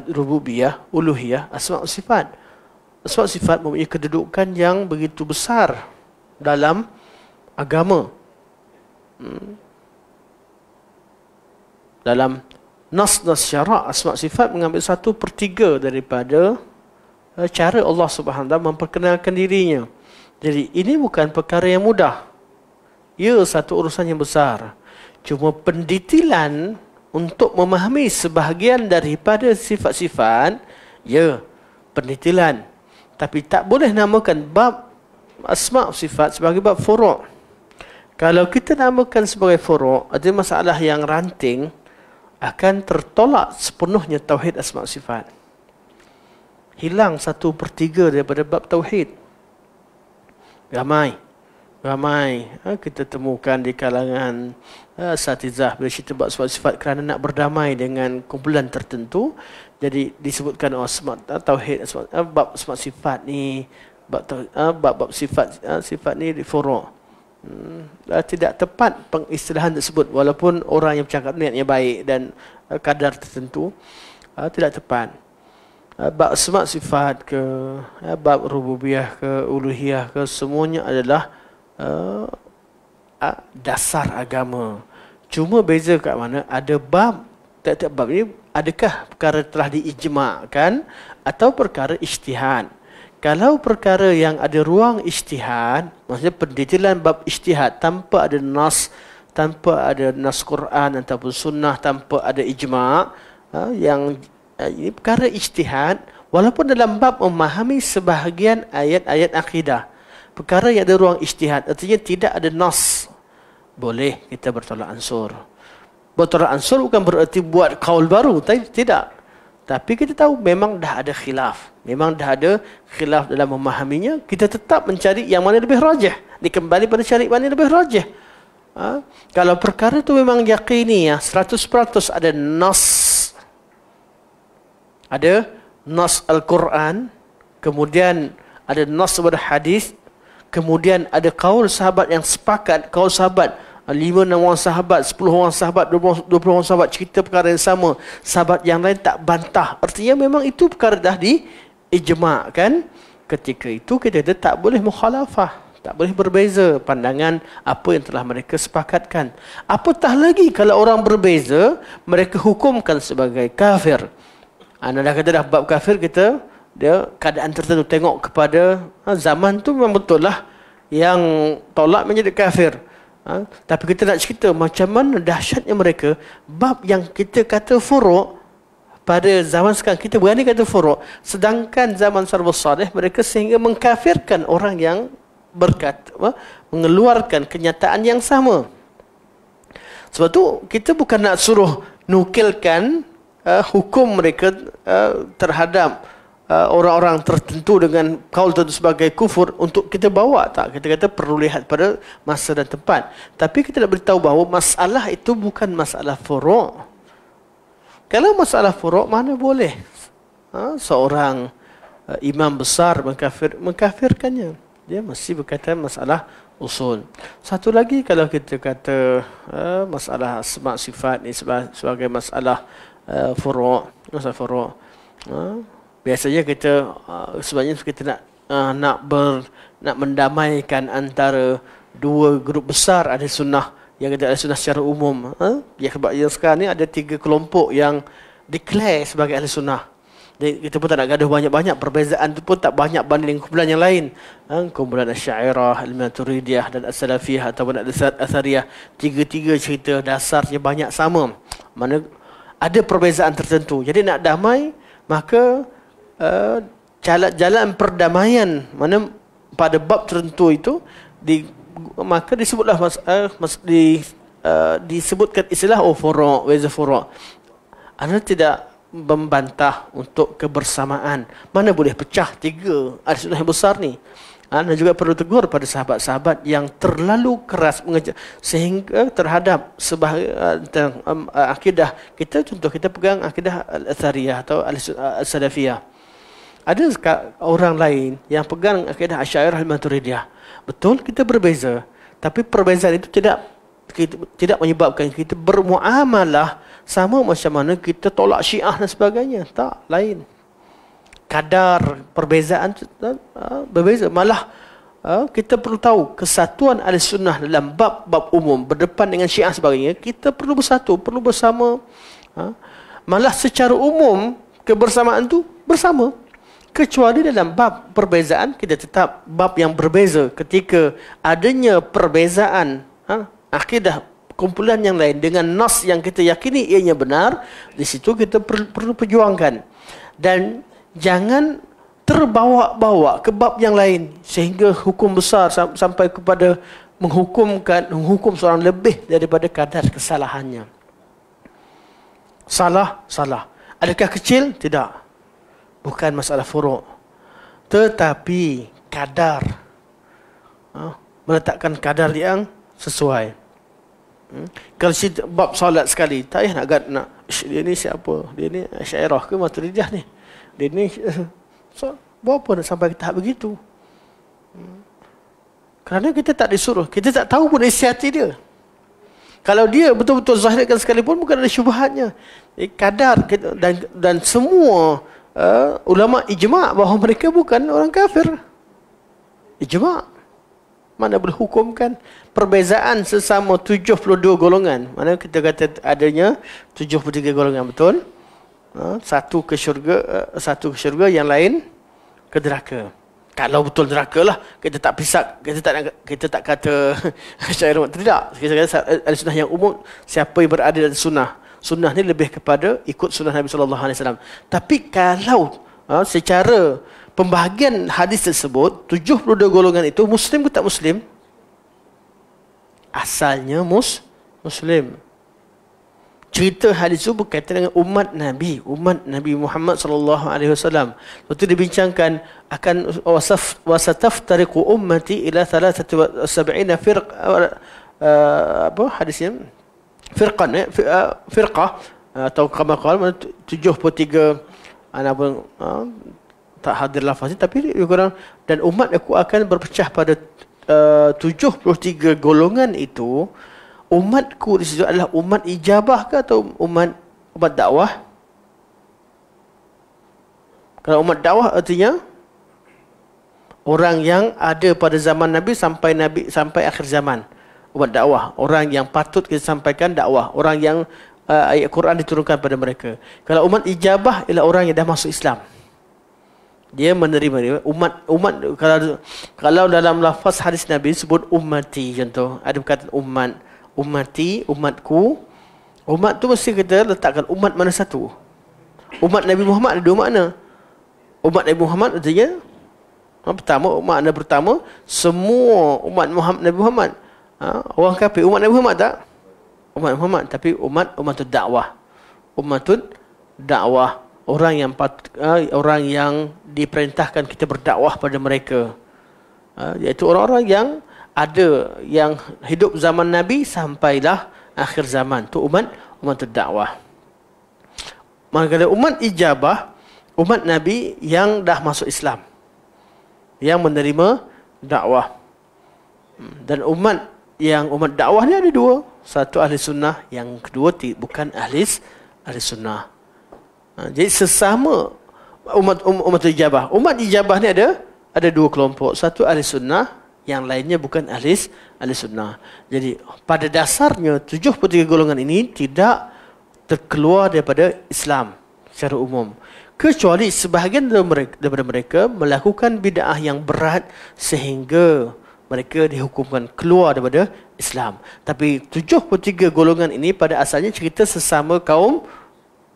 A: rububiyah uluhiyah asma sifat asma sifat mempunyai kedudukan yang begitu besar dalam agama hmm. dalam nas-nas syara' asma sifat mengambil satu pertiga daripada ah, cara Allah Subhanahu memperkenalkan dirinya. Jadi ini bukan perkara yang mudah. Ya, satu urusan yang besar. Cuma penditilan untuk memahami sebahagian daripada sifat-sifat, ya, penditilan. Tapi tak boleh namakan bab asma' sifat sebagai bab furuk. Kalau kita namakan sebagai furuk, ada masalah yang ranting, akan tertolak sepenuhnya tauhid asma' sifat. Hilang satu per tiga daripada bab tauhid ramai ramai ha, kita temukan di kalangan ha, satizah bila cerita buat sifat-sifat kerana nak berdamai dengan kumpulan tertentu jadi disebutkan oh, smart ha, tauhid smart, ha, sifat ni bab ha, bab, bab sifat ha, sifat ni di furu hmm, ha, tidak tepat pengistilahan tersebut walaupun orang yang bercakap niatnya baik dan ha, kadar tertentu ha, tidak tepat Eh, bab semak sifat ke, eh, bab rububiyah ke, uluhiyah ke, semuanya adalah uh, dasar agama. Cuma beza kat mana, ada bab, tak tak bab ni, adakah perkara telah diijmakkan atau perkara ijtihad? Kalau perkara yang ada ruang ijtihad, maksudnya pendidikan bab ijtihad tanpa ada nas, tanpa ada nas Quran ataupun sunnah, tanpa ada ijma' ah, yang Eh, ini perkara ijtihad walaupun dalam bab memahami sebahagian ayat-ayat akidah perkara yang ada ruang ijtihad artinya tidak ada nas boleh kita bertolak ansur bertolak ansur bukan bererti buat kaul baru tapi tidak tapi kita tahu memang dah ada khilaf memang dah ada khilaf dalam memahaminya kita tetap mencari yang mana lebih rajah dikembali pada cari mana lebih rajah ha? kalau perkara tu memang yakini ya 100% ada nas ada nas al-Quran, kemudian ada nas pada hadis, kemudian ada kaul sahabat yang sepakat, kaul sahabat lima enam orang sahabat, sepuluh orang sahabat, dua puluh orang sahabat cerita perkara yang sama. Sahabat yang lain tak bantah. Artinya memang itu perkara dah di ijma' kan. Ketika itu kita kata tak boleh mukhalafah. Tak boleh berbeza pandangan apa yang telah mereka sepakatkan. Apatah lagi kalau orang berbeza, mereka hukumkan sebagai kafir. Ah, Anda dah kata dah bab kafir kita dia keadaan tertentu tengok kepada ha, zaman tu memang betul lah yang tolak menjadi kafir. Ha, tapi kita nak cerita macam mana dahsyatnya mereka bab yang kita kata furuk pada zaman sekarang kita berani kata furuk sedangkan zaman salafus salih mereka sehingga mengkafirkan orang yang berkata apa, mengeluarkan kenyataan yang sama. Sebab tu kita bukan nak suruh nukilkan uh, hukum mereka uh, terhadap uh, orang-orang tertentu dengan kaul tentu sebagai kufur untuk kita bawa tak? Kita kata perlu lihat pada masa dan tempat. Tapi kita nak beritahu bahawa masalah itu bukan masalah furuk. Kalau masalah furuk mana boleh? Ha, seorang uh, imam besar mengkafir, mengkafirkannya. Dia mesti berkata masalah usul. Satu lagi kalau kita kata uh, masalah asma sifat ni sebagai masalah Eh, furuk dosa furuk ha? biasanya kita ha, sebenarnya kita nak ha, nak ber nak mendamaikan antara dua grup besar ada sunnah yang kita ada sunnah secara umum ya sebab yang sekarang ni ada tiga kelompok yang declare sebagai ahli sunnah jadi kita pun tak nak gaduh banyak-banyak perbezaan tu pun tak banyak banding dengan kumpulan yang lain. Ha? kumpulan Asy'ariyah, Al-Maturidiyah dan As-Salafiyah ataupun Al-Asariyah. Tiga-tiga cerita dasarnya banyak sama. Mana ada perbezaan tertentu. Jadi nak damai, maka jalan-jalan eh, uh, perdamaian mana pada bab tertentu itu di, maka disebutlah mas, uh, mas, di, uh, disebutkan istilah oh furuq waza furuq anda tidak membantah untuk kebersamaan mana boleh pecah tiga ada sunnah yang besar ni anda juga perlu tegur pada sahabat-sahabat yang terlalu keras mengejar sehingga terhadap sebah um, eh, eh, akidah kita contoh kita pegang akidah al-athariyah atau al-salafiyah. Ada orang lain yang pegang akidah Asy'ariyah al-Maturidiyah. Betul kita berbeza, tapi perbezaan itu tidak kita, tidak menyebabkan kita bermuamalah sama macam mana kita tolak Syiah dan sebagainya. Tak, lain kadar perbezaan ha, berbeza malah ha, kita perlu tahu kesatuan ahli sunnah dalam bab-bab umum berdepan dengan syiah sebagainya kita perlu bersatu perlu bersama ha. malah secara umum kebersamaan tu bersama kecuali dalam bab perbezaan kita tetap bab yang berbeza ketika adanya perbezaan akidah kumpulan yang lain dengan nas yang kita yakini ianya benar di situ kita perlu perjuangkan dan jangan terbawa-bawa ke bab yang lain sehingga hukum besar sampai kepada menghukumkan menghukum seorang lebih daripada kadar kesalahannya. Salah, salah. Adakah kecil? Tidak. Bukan masalah furuk. Tetapi kadar. Meletakkan kadar yang sesuai. Kalau si bab solat sekali, tak payah nak, nak dia ni siapa? Dia ni syairah ke maturidah ni? dia ni so berapa nak sampai ke tahap begitu kerana kita tak disuruh kita tak tahu pun isi hati dia kalau dia betul-betul zahirkan sekalipun bukan ada syubhatnya eh, kadar kita, dan dan semua uh, ulama ijma bahawa mereka bukan orang kafir ijma mana boleh hukumkan perbezaan sesama 72 golongan mana kita kata adanya 73 golongan betul Ha? satu ke syurga eh, satu ke syurga yang lain ke neraka kalau betul neraka lah kita tak pisak kita tak kita tak kata syair umat tidak kita kata al sunnah yang umum siapa yang berada dalam sunnah sunnah ni lebih kepada ikut sunnah Nabi sallallahu alaihi wasallam tapi kalau ha, secara pembahagian hadis tersebut 72 golongan itu muslim ke tak muslim asalnya mus muslim cerita hadis itu berkaitan dengan umat Nabi, umat Nabi Muhammad sallallahu alaihi wasallam. Waktu dibincangkan akan wasaf wasataf tariqu ummati ila 73 firq uh, uh apa hadisnya? Firqan ya, atau kama qala 73 anak pun tak hadir lafaz ni tapi orang dan umat aku akan berpecah pada uh, 73 golongan itu umatku di situ adalah umat ijabah ke atau umat umat dakwah? Kalau umat dakwah artinya orang yang ada pada zaman Nabi sampai Nabi sampai akhir zaman. Umat dakwah, orang yang patut kita sampaikan dakwah, orang yang uh, ayat Quran diturunkan pada mereka. Kalau umat ijabah ialah orang yang dah masuk Islam. Dia menerima umat umat kalau kalau dalam lafaz hadis Nabi sebut ummati contoh ada perkataan umat umati, umatku. Umat tu mesti kita letakkan umat mana satu. Umat Nabi Muhammad ada dua makna. Umat Nabi Muhammad artinya ha, pertama umat anda pertama semua umat Muhammad Nabi Muhammad. Ha? orang kafir umat Nabi Muhammad tak? Umat Muhammad tapi umat umat tu dakwah. Umat tu dakwah orang yang pat, ha, orang yang diperintahkan kita berdakwah pada mereka. Ha? iaitu orang-orang yang ada yang hidup zaman Nabi sampailah akhir zaman. tu umat, umat terdakwah. Maka ada umat ijabah, umat Nabi yang dah masuk Islam. Yang menerima dakwah. Hmm, dan umat yang umat dakwah ni ada dua. Satu ahli sunnah, yang kedua tiga, bukan ahli, ahli sunnah. Ha, jadi sesama umat umat, umat ijabah. Umat ijabah ni ada ada dua kelompok. Satu ahli sunnah, yang lainnya bukan ahli ahli sunnah. Jadi pada dasarnya 73 golongan ini tidak terkeluar daripada Islam secara umum. Kecuali sebahagian daripada mereka melakukan bid'ah yang berat sehingga mereka dihukumkan keluar daripada Islam. Tapi 73 golongan ini pada asalnya cerita sesama kaum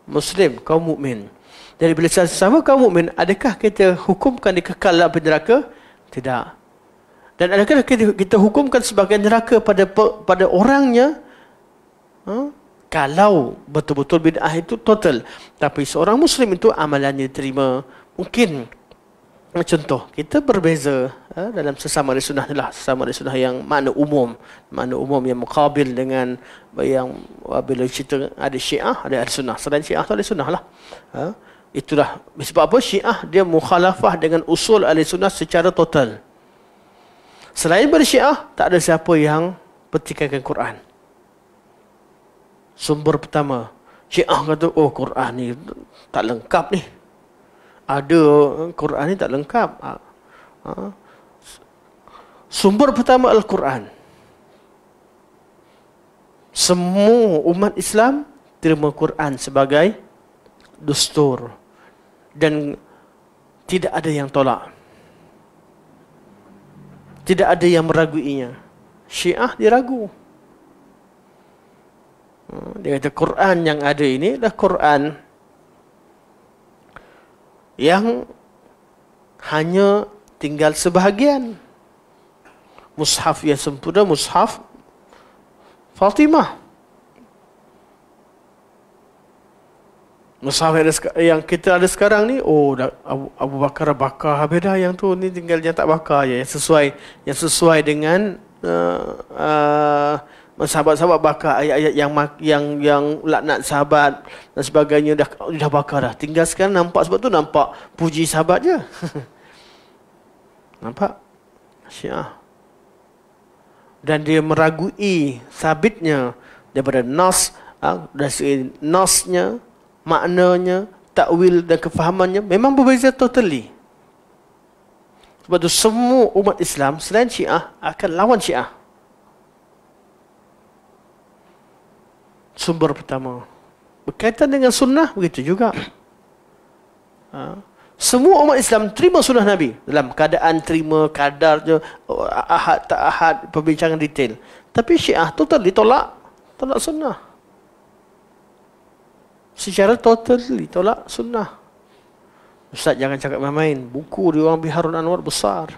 A: Muslim, kaum mukmin. Jadi bila sesama kaum mukmin, adakah kita hukumkan dikekal dalam neraka? Tidak. Dan adakah kita hukumkan sebagai neraka pada pada orangnya? Ha? Kalau betul-betul bid'ah itu total. Tapi seorang Muslim itu amalannya diterima. Mungkin contoh, kita berbeza ha? dalam sesama sunnah lah. Sesama sunnah yang makna umum. Makna umum yang mukabil dengan yang bila cerita ada syiah, ada sunnah, Selain syiah itu ada sunnah lah. Ha? Itulah. Sebab apa syiah dia mukhalafah dengan usul al-sunnah secara total. Selain bersyiah, tak ada siapa yang petikakan Quran. Sumber pertama, syiah kata, oh Quran ni tak lengkap ni. Ada Quran ni tak lengkap. Ha. Ha. Sumber pertama Al-Quran. Semua umat Islam terima Quran sebagai dustur. Dan tidak ada yang tolak tidak ada yang meraguinya. Syiah diragu. Hmm, dia kata Quran yang ada ini adalah Quran yang hanya tinggal sebahagian. Mushaf yang sempurna, mushaf Fatimah. Mushaf yang kita ada sekarang ni oh dah, Abu, Abu Bakar bakar habis dah yang tu ni tinggal yang tak bakar je yang sesuai yang sesuai dengan uh, uh, sahabat-sahabat bakar ayat-ayat yang yang yang laknat sahabat dan sebagainya dah dah bakar dah tinggal sekarang nampak sebab tu nampak puji sahabat je nampak Syiah dan dia meragui sabitnya daripada nas uh, ah, dari nasnya maknanya, takwil dan kefahamannya memang berbeza totally. Sebab itu semua umat Islam selain Syiah akan lawan Syiah. Sumber pertama. Berkaitan dengan sunnah begitu juga. Ha. Semua umat Islam terima sunnah Nabi dalam keadaan terima kadar ahad tak ahad perbincangan detail. Tapi Syiah total ditolak, tolak sunnah secara totally tolak sunnah. Ustaz jangan cakap main-main. Buku diorang biharun anwar besar.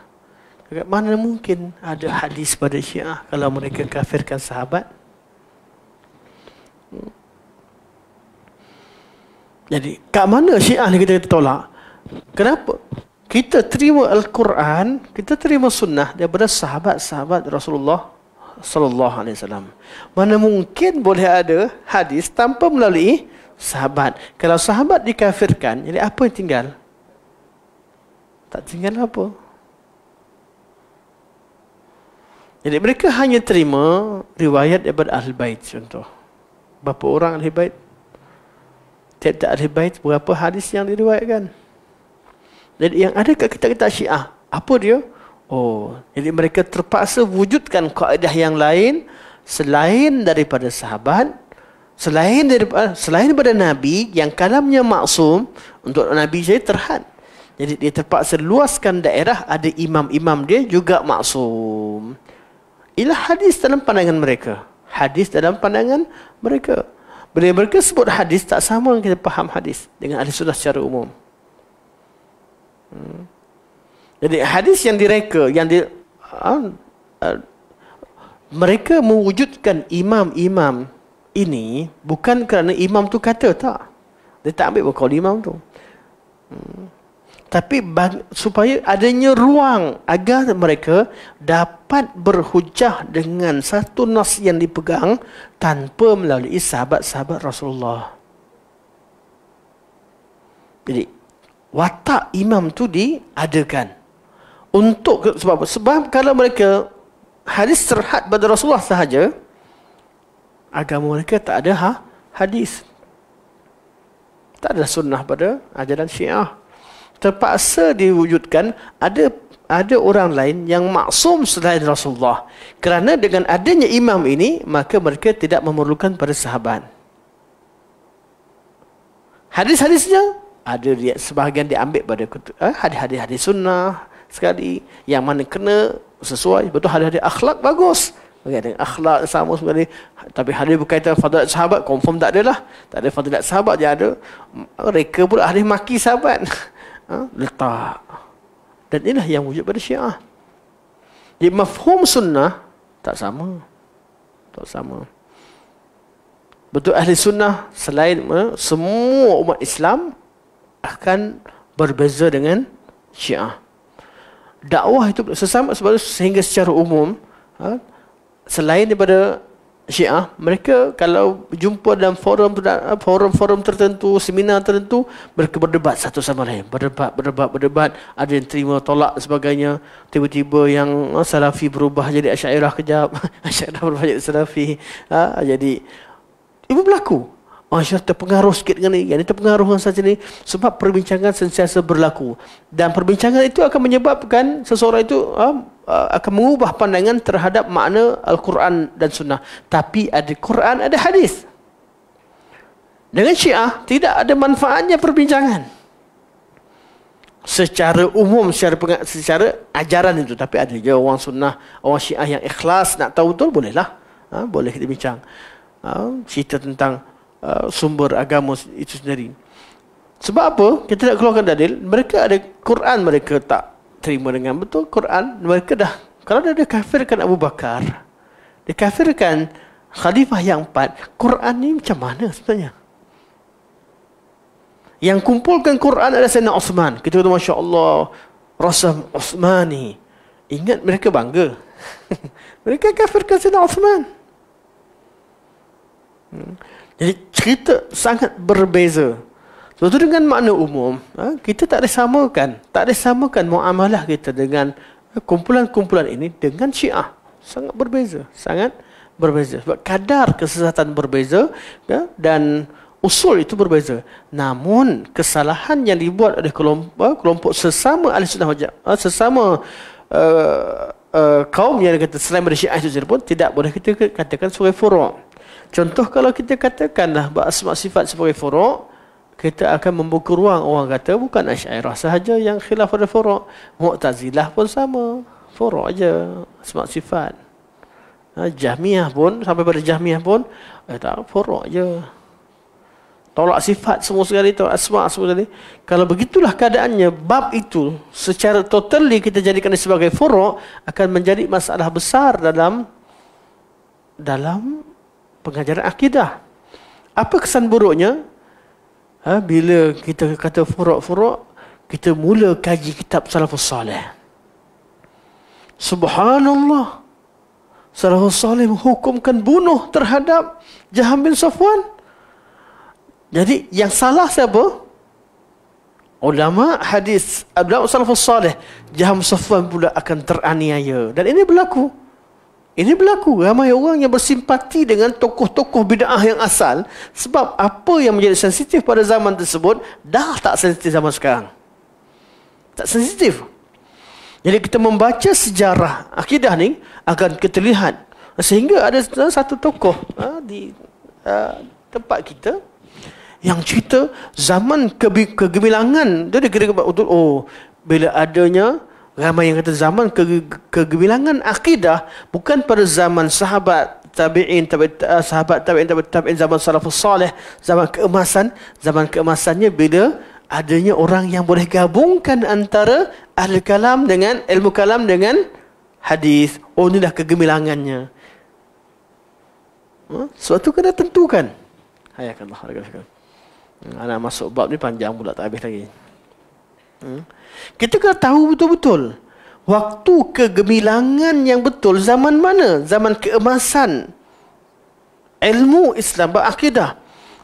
A: Cakap, mana mungkin ada hadis pada syiah kalau mereka kafirkan sahabat? Hmm. Jadi, kat mana syiah ni kita tolak? Kenapa? Kita terima Al-Quran, kita terima sunnah daripada sahabat-sahabat Rasulullah sallallahu alaihi wasallam. Mana mungkin boleh ada hadis tanpa melalui sahabat. Kalau sahabat dikafirkan, jadi apa yang tinggal? Tak tinggal apa? Jadi mereka hanya terima riwayat daripada Ahli Bait contoh. Berapa orang Ahli Bait? Tiap-tiap Ahli Bait berapa hadis yang diriwayatkan? Jadi yang ada kat kita kitab Syiah, apa dia? Oh, jadi mereka terpaksa wujudkan kaedah yang lain selain daripada sahabat selain daripada eh, selain daripada nabi yang kalamnya maksum untuk nabi saya terhad jadi dia terpaksa luaskan daerah ada imam-imam dia juga maksum ila hadis dalam pandangan mereka hadis dalam pandangan mereka bila mereka sebut hadis tak sama kita faham hadis dengan ahli sunnah secara umum hmm. jadi hadis yang direka yang di uh, uh, mereka mewujudkan imam-imam ini bukan kerana imam tu kata tak. Dia tak ambil berkali imam tu. Hmm. Tapi supaya adanya ruang agar mereka dapat berhujah dengan satu nas yang dipegang tanpa melalui sahabat-sahabat Rasulullah. Jadi watak imam tu diadakan untuk sebab sebab kalau mereka hadis terhad pada Rasulullah sahaja agama mereka tak ada ha, hadis. Tak ada sunnah pada ajaran syiah. Terpaksa diwujudkan ada ada orang lain yang maksum selain Rasulullah. Kerana dengan adanya imam ini, maka mereka tidak memerlukan pada sahabat. Hadis-hadisnya, ada dia, sebahagian diambil pada eh, hadis-hadis sunnah sekali. Yang mana kena sesuai. Betul hadis-hadis akhlak bagus. Okay, dengan akhlak dan sama semua ni. Tapi hadis berkaitan fadilat sahabat, confirm tak ada lah. Tak ada fadilat sahabat je ada. Mereka pula ahli maki sahabat. Ha? Letak. Dan inilah yang wujud pada syiah. Jadi mafhum sunnah, tak sama. Tak sama. Betul ahli sunnah, selain semua umat Islam, akan berbeza dengan syiah. Dakwah itu sesama sebab sehingga secara umum, ha? selain daripada Syiah, mereka kalau jumpa dalam forum forum-forum tertentu, seminar tertentu, mereka berdebat satu sama lain. Berdebat, berdebat, berdebat. Ada yang terima tolak dan sebagainya. Tiba-tiba yang ah, Salafi berubah jadi Asyairah kejap. Asyairah berubah jadi Salafi. Ha, jadi, ibu berlaku. Masyarakat terpengaruh sikit dengan ini. Yang ini terpengaruh dengan saja ini. Sebab perbincangan sentiasa berlaku. Dan perbincangan itu akan menyebabkan seseorang itu uh, akan mengubah pandangan terhadap makna Al-Quran dan Sunnah. Tapi ada Quran, ada hadis. Dengan syiah, tidak ada manfaatnya perbincangan. Secara umum, secara, peng- secara ajaran itu. Tapi ada juga orang sunnah, orang syiah yang ikhlas nak tahu betul, bolehlah. Ha, boleh kita bincang. Ha, cerita tentang Uh, sumber agama itu sendiri. Sebab apa? Kita nak keluarkan dalil, mereka ada Quran mereka tak terima dengan betul Quran, mereka dah kalau dia kafirkan Abu Bakar, dia kafirkan khalifah yang empat, Quran ni macam mana sebenarnya? Yang kumpulkan Quran adalah Sayyidina Osman. Kita kata Masya Allah, Rasam Osmani. Ingat mereka bangga. mereka kafirkan Sayyidina Osman. Hmm. Jadi cerita sangat berbeza. Sebab dengan makna umum, ha, kita tak ada samakan, tak ada samakan muamalah kita dengan kumpulan-kumpulan ini dengan syiah. Sangat berbeza, sangat berbeza. Sebab kadar kesesatan berbeza ya, dan usul itu berbeza. Namun kesalahan yang dibuat oleh kelompok, kelompok sesama ahli sunnah wajah, ha, sesama uh, uh, kaum yang kata selain dari syiah itu pun tidak boleh kita katakan sebagai furuk. Contoh kalau kita katakanlah asma sifat sebagai furuk, kita akan membuka ruang orang kata bukan Asy'ariyah sahaja yang khilaf pada furuk. Mu'tazilah pun sama. Furuk aja asma sifat. Ha, jahmiah pun sampai pada Jahmiah pun eh, tak furuk aja. Tolak sifat semua sekali itu asma semua tadi. Kalau begitulah keadaannya bab itu secara totally kita jadikan sebagai furuk akan menjadi masalah besar dalam dalam pengajaran akidah. Apa kesan buruknya? Ha, bila kita kata furuk-furuk, kita mula kaji kitab salafus salih. Subhanallah. Salafus salih menghukumkan bunuh terhadap Jaham bin Safwan. Jadi yang salah siapa? Ulama hadis Abdullah Salafus Saleh Jaham Safwan pula akan teraniaya dan ini berlaku. Ini berlaku. Ramai orang yang bersimpati dengan tokoh-tokoh bid'ah yang asal sebab apa yang menjadi sensitif pada zaman tersebut dah tak sensitif zaman sekarang. Tak sensitif. Jadi kita membaca sejarah akidah ni akan kita sehingga ada satu tokoh ha, di ha, tempat kita yang cerita zaman ke- kegemilangan dia dia kira oh bila adanya Ramai yang kata zaman ke- kegemilangan akidah bukan pada zaman sahabat tabi'in, tabi, eh, sahabat tabi'in, tabi, tabi'in zaman salafus salih, zaman keemasan. Zaman keemasannya bila adanya orang yang boleh gabungkan antara ahli kalam dengan ilmu kalam dengan hadis. Oh ni dah kegemilangannya. Huh? Ha? Suatu kena tentukan. Hayakan Allah. Hmm, anak masuk bab ni panjang pula tak habis lagi. Hmm? Kita kena tahu betul-betul waktu kegemilangan yang betul zaman mana? Zaman keemasan ilmu Islam berakidah.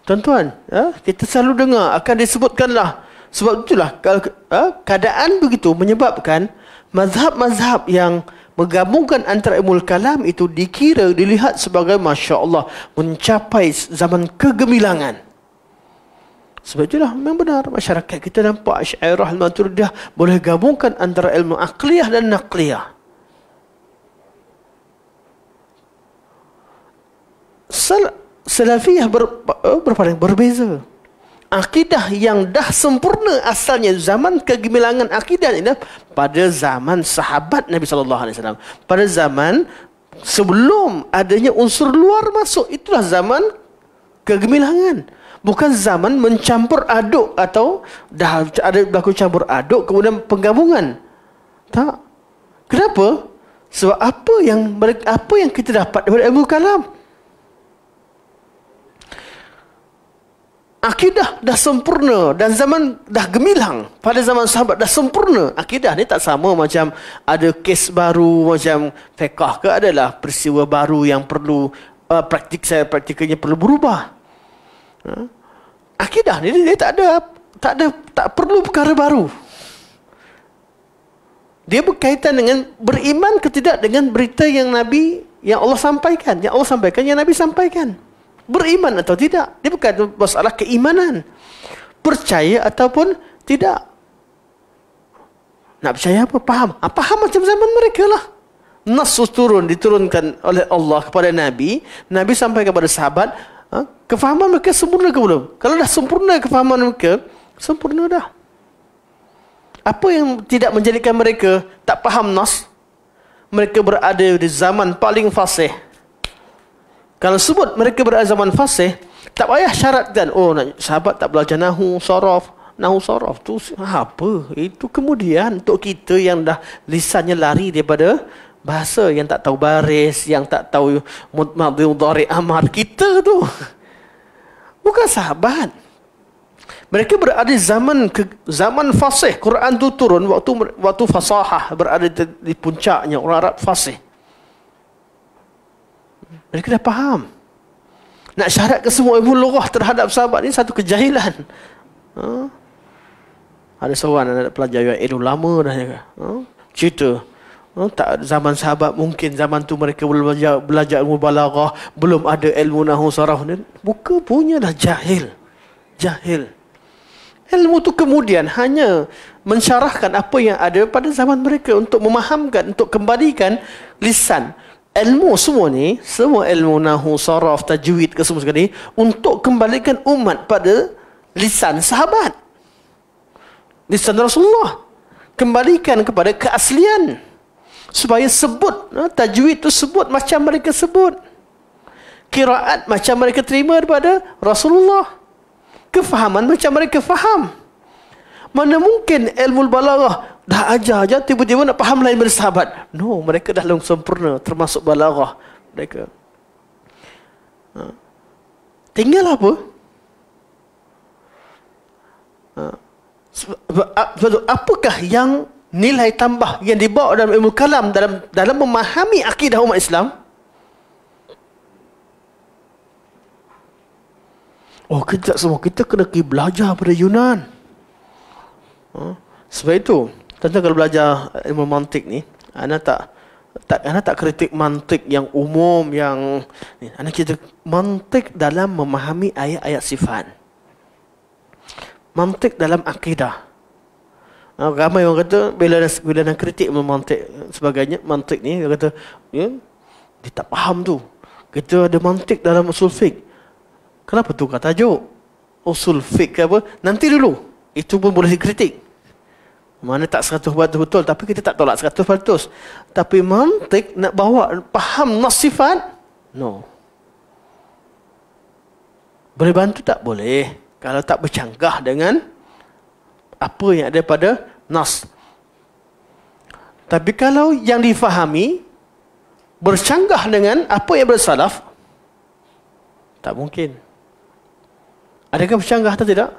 A: Tuan-tuan, ya, kita selalu dengar akan disebutkanlah sebab itulah ha? keadaan begitu menyebabkan mazhab-mazhab yang menggabungkan antara ilmu kalam itu dikira dilihat sebagai masya-Allah mencapai zaman kegemilangan. Sebab itulah memang benar masyarakat kita nampak Asy'ariyah Maturidiyah boleh gabungkan antara ilmu aqliyah dan naqliyah. Sel Salafiyah ber, eh, berpaling berbeza. Akidah yang dah sempurna asalnya zaman kegemilangan akidah ini pada zaman sahabat Nabi sallallahu alaihi wasallam. Pada zaman sebelum adanya unsur luar masuk itulah zaman kegemilangan bukan zaman mencampur aduk atau dah ada berlaku campur aduk kemudian penggabungan. Tak. Kenapa? Sebab apa yang apa yang kita dapat daripada ilmu kalam? Akidah dah sempurna dan zaman dah gemilang. Pada zaman sahabat dah sempurna. Akidah ni tak sama macam ada kes baru macam fiqah ke adalah peristiwa baru yang perlu uh, praktik saya praktikanya perlu berubah. Huh? Ha? akidah ni dia tak ada tak ada tak perlu perkara baru. Dia berkaitan dengan beriman ke tidak dengan berita yang Nabi yang Allah sampaikan, yang Allah sampaikan, yang Nabi sampaikan. Beriman atau tidak, dia bukan masalah keimanan. Percaya ataupun tidak. Nak percaya apa? Faham. Apa ah, macam zaman mereka lah. Nasus turun, diturunkan oleh Allah kepada Nabi. Nabi sampai kepada sahabat, Ha? Kefahaman mereka sempurna ke belum? Kalau dah sempurna kefahaman mereka, sempurna dah. Apa yang tidak menjadikan mereka tak faham nas? Mereka berada di zaman paling fasih. Kalau sebut mereka berada di zaman fasih, tak payah syaratkan, oh sahabat tak belajar nahu, sorof, nahu sorof. Itu ha, apa? Itu kemudian untuk kita yang dah lisannya lari daripada bahasa yang tak tahu baris, yang tak tahu mudmadil dari amar kita tu. Bukan sahabat. Mereka berada zaman ke, zaman fasih. Quran tu turun waktu waktu fasahah berada di, di puncaknya orang Arab fasih. Mereka dah faham. Nak syarat ke semua ibu lughah terhadap sahabat ni satu kejahilan. Ha? Ada seorang anak pelajar UAE dulu lama dah. Ha? Cerita. Hmm, tak zaman sahabat mungkin zaman tu mereka belum belajar, belajar ilmu balaghah, belum ada ilmu nahwu sarah ni. Buka punya dah jahil. Jahil. Ilmu tu kemudian hanya mensyarahkan apa yang ada pada zaman mereka untuk memahamkan, untuk kembalikan lisan. Ilmu semua ni, semua ilmu nahwu sarah, tajwid ke semua sekali untuk kembalikan umat pada lisan sahabat. Lisan Rasulullah. Kembalikan kepada Keaslian supaya sebut ha, tajwid tu sebut macam mereka sebut kiraat macam mereka terima daripada Rasulullah kefahaman macam mereka faham mana mungkin ilmu balaghah dah ajar aja tiba-tiba nak faham lain daripada sahabat no mereka dah lalu sempurna termasuk balaghah mereka ha. tinggal apa ha. apakah yang nilai tambah yang dibawa dalam ilmu kalam dalam dalam memahami akidah umat Islam Oh kita semua kita kena pergi belajar pada Yunan. Ha? Sebab itu, tentang kalau belajar ilmu mantik ni, anda tak tak anda tak kritik mantik yang umum yang ni, anda kita mantik dalam memahami ayat-ayat sifat. Mantik dalam akidah. Ha, ramai orang kata bila dah bila dah kritik memantik sebagainya mantik ni dia kata ya dia tak faham tu kita ada mantik dalam usul fiqh kenapa tu kata Jo? usul fiqh ke apa nanti dulu itu pun boleh dikritik mana tak 100% betul tapi kita tak tolak 100% tapi mantik nak bawa faham nasifat no boleh bantu tak boleh kalau tak bercanggah dengan apa yang ada pada nas. Tapi kalau yang difahami bercanggah dengan apa yang bersalaf, tak mungkin. Adakah bercanggah atau tidak?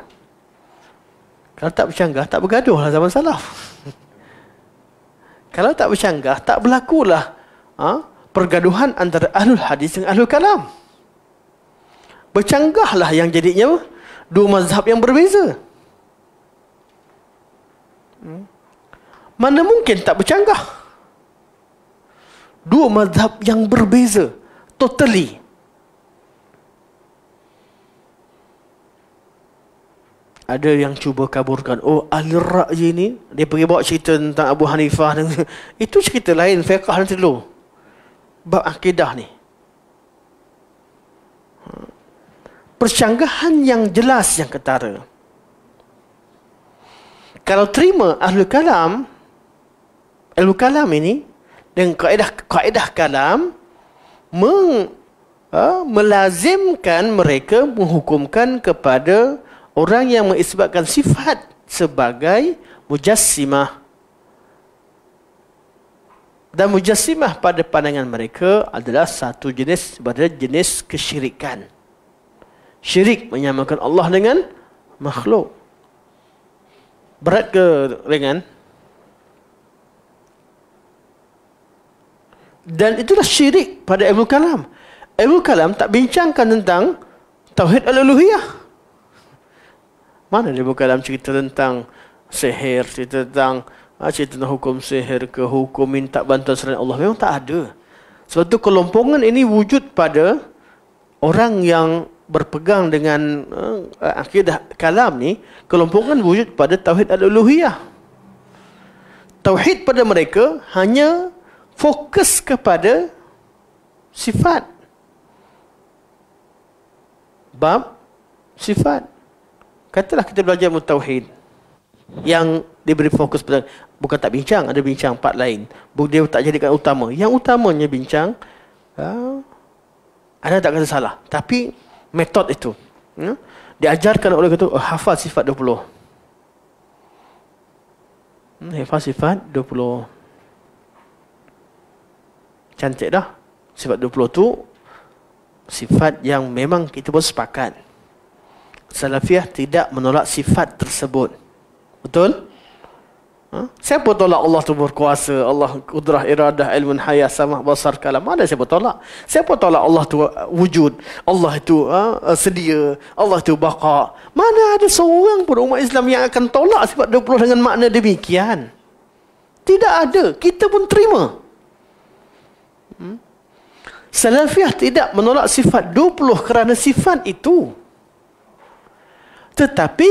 A: Kalau tak bercanggah, tak bergaduhlah zaman salaf. kalau tak bercanggah, tak berlakulah ha, pergaduhan antara ahlul hadis dengan ahlul kalam. Bercanggahlah yang jadinya dua mazhab yang berbeza. Mana mungkin tak bercanggah? Dua mazhab yang berbeza. Totally. Ada yang cuba kaburkan. Oh, Al-Ra'i ini. Dia pergi bawa cerita tentang Abu Hanifah. Itu cerita lain. Fiqah nanti dulu. Bab akidah ni. Percanggahan yang jelas, yang ketara kalau terima ahlu kalam ilmu kalam ini dan kaedah kaedah kalam meng, ha, melazimkan mereka menghukumkan kepada orang yang mengisbatkan sifat sebagai mujassimah dan mujassimah pada pandangan mereka adalah satu jenis pada jenis kesyirikan syirik menyamakan Allah dengan makhluk Berat ke ringan? Dan itulah syirik pada ilmu kalam. Ilmu kalam tak bincangkan tentang tauhid al-uluhiyah. Mana ilmu kalam cerita tentang sihir, cerita tentang ha, cerita tentang hukum sihir ke hukum minta bantuan selain Allah. Memang tak ada. Sebab itu kelompongan ini wujud pada orang yang berpegang dengan uh, akidah kalam ni kelompokan wujud pada tauhid al-uluhiyah tauhid pada mereka hanya fokus kepada sifat bab sifat katalah kita belajar mutauhid yang diberi fokus pada bukan tak bincang ada bincang part lain dia tak jadikan utama yang utamanya bincang uh, anda tak kata salah tapi metod itu. Ya? Diajarkan oleh itu eh, hafal sifat 20. Hmm, hafal sifat 20. Cantik dah. Sifat 20 tu sifat yang memang kita pun sepakat. Salafiyah tidak menolak sifat tersebut. Betul? Betul? Ha? Siapa tolak Allah tu berkuasa, Allah kudrah iradah ilmun hayah Samah basar kalam. Mana siapa tolak? Siapa tolak Allah tu wujud? Allah itu ha? sedia, Allah itu baqa. Mana ada seorang pun umat Islam yang akan tolak sifat puluh dengan makna demikian? Tidak ada. Kita pun terima. Hmm? Salafiyah tidak menolak sifat 20 kerana sifat itu. Tetapi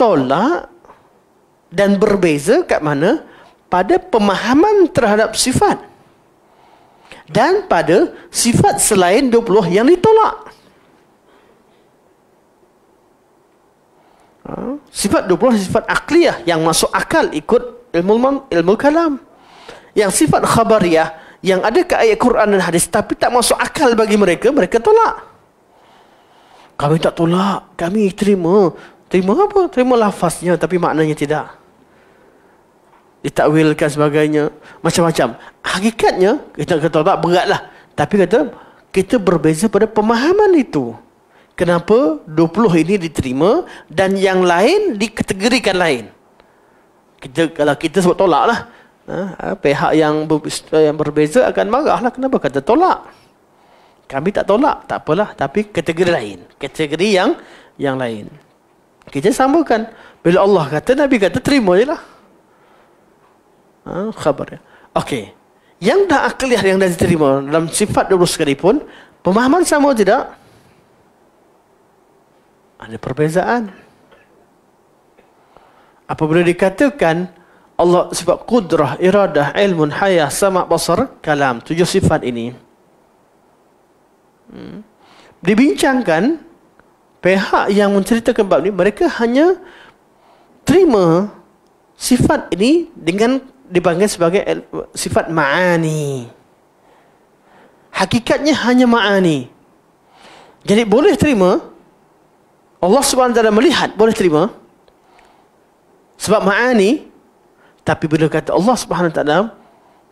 A: tolak dan berbeza kat mana pada pemahaman terhadap sifat dan pada sifat selain 20 yang ditolak ha? sifat 20 sifat akliyah yang masuk akal ikut ilmu ilmu kalam yang sifat khabariyah yang ada ke ayat Quran dan hadis tapi tak masuk akal bagi mereka mereka tolak kami tak tolak kami terima terima apa terima lafaznya tapi maknanya tidak ditakwilkan sebagainya macam-macam hakikatnya kita kata tak beratlah tapi kata kita berbeza pada pemahaman itu kenapa 20 ini diterima dan yang lain dikategorikan lain kita kalau kita sebut tolaklah, ha, ha, pihak yang ber, yang berbeza akan marah lah. kenapa kata tolak kami tak tolak tak apalah tapi kategori lain kategori yang yang lain kita sambungkan bila Allah kata Nabi kata terima jelah ha, khabar ya. Okey. Yang dah akliah yang dah diterima dalam sifat dulu sekalipun, pemahaman sama tidak? Ada perbezaan. Apabila dikatakan Allah sifat kudrah, iradah, ilmun, hayah, sama basar, kalam. Tujuh sifat ini. Hmm. Dibincangkan pihak yang menceritakan bab ini, mereka hanya terima sifat ini dengan dipanggil sebagai sifat ma'ani. Hakikatnya hanya ma'ani. Jadi boleh terima. Allah Subhanahu SWT melihat boleh terima. Sebab ma'ani. Tapi bila kata Allah SWT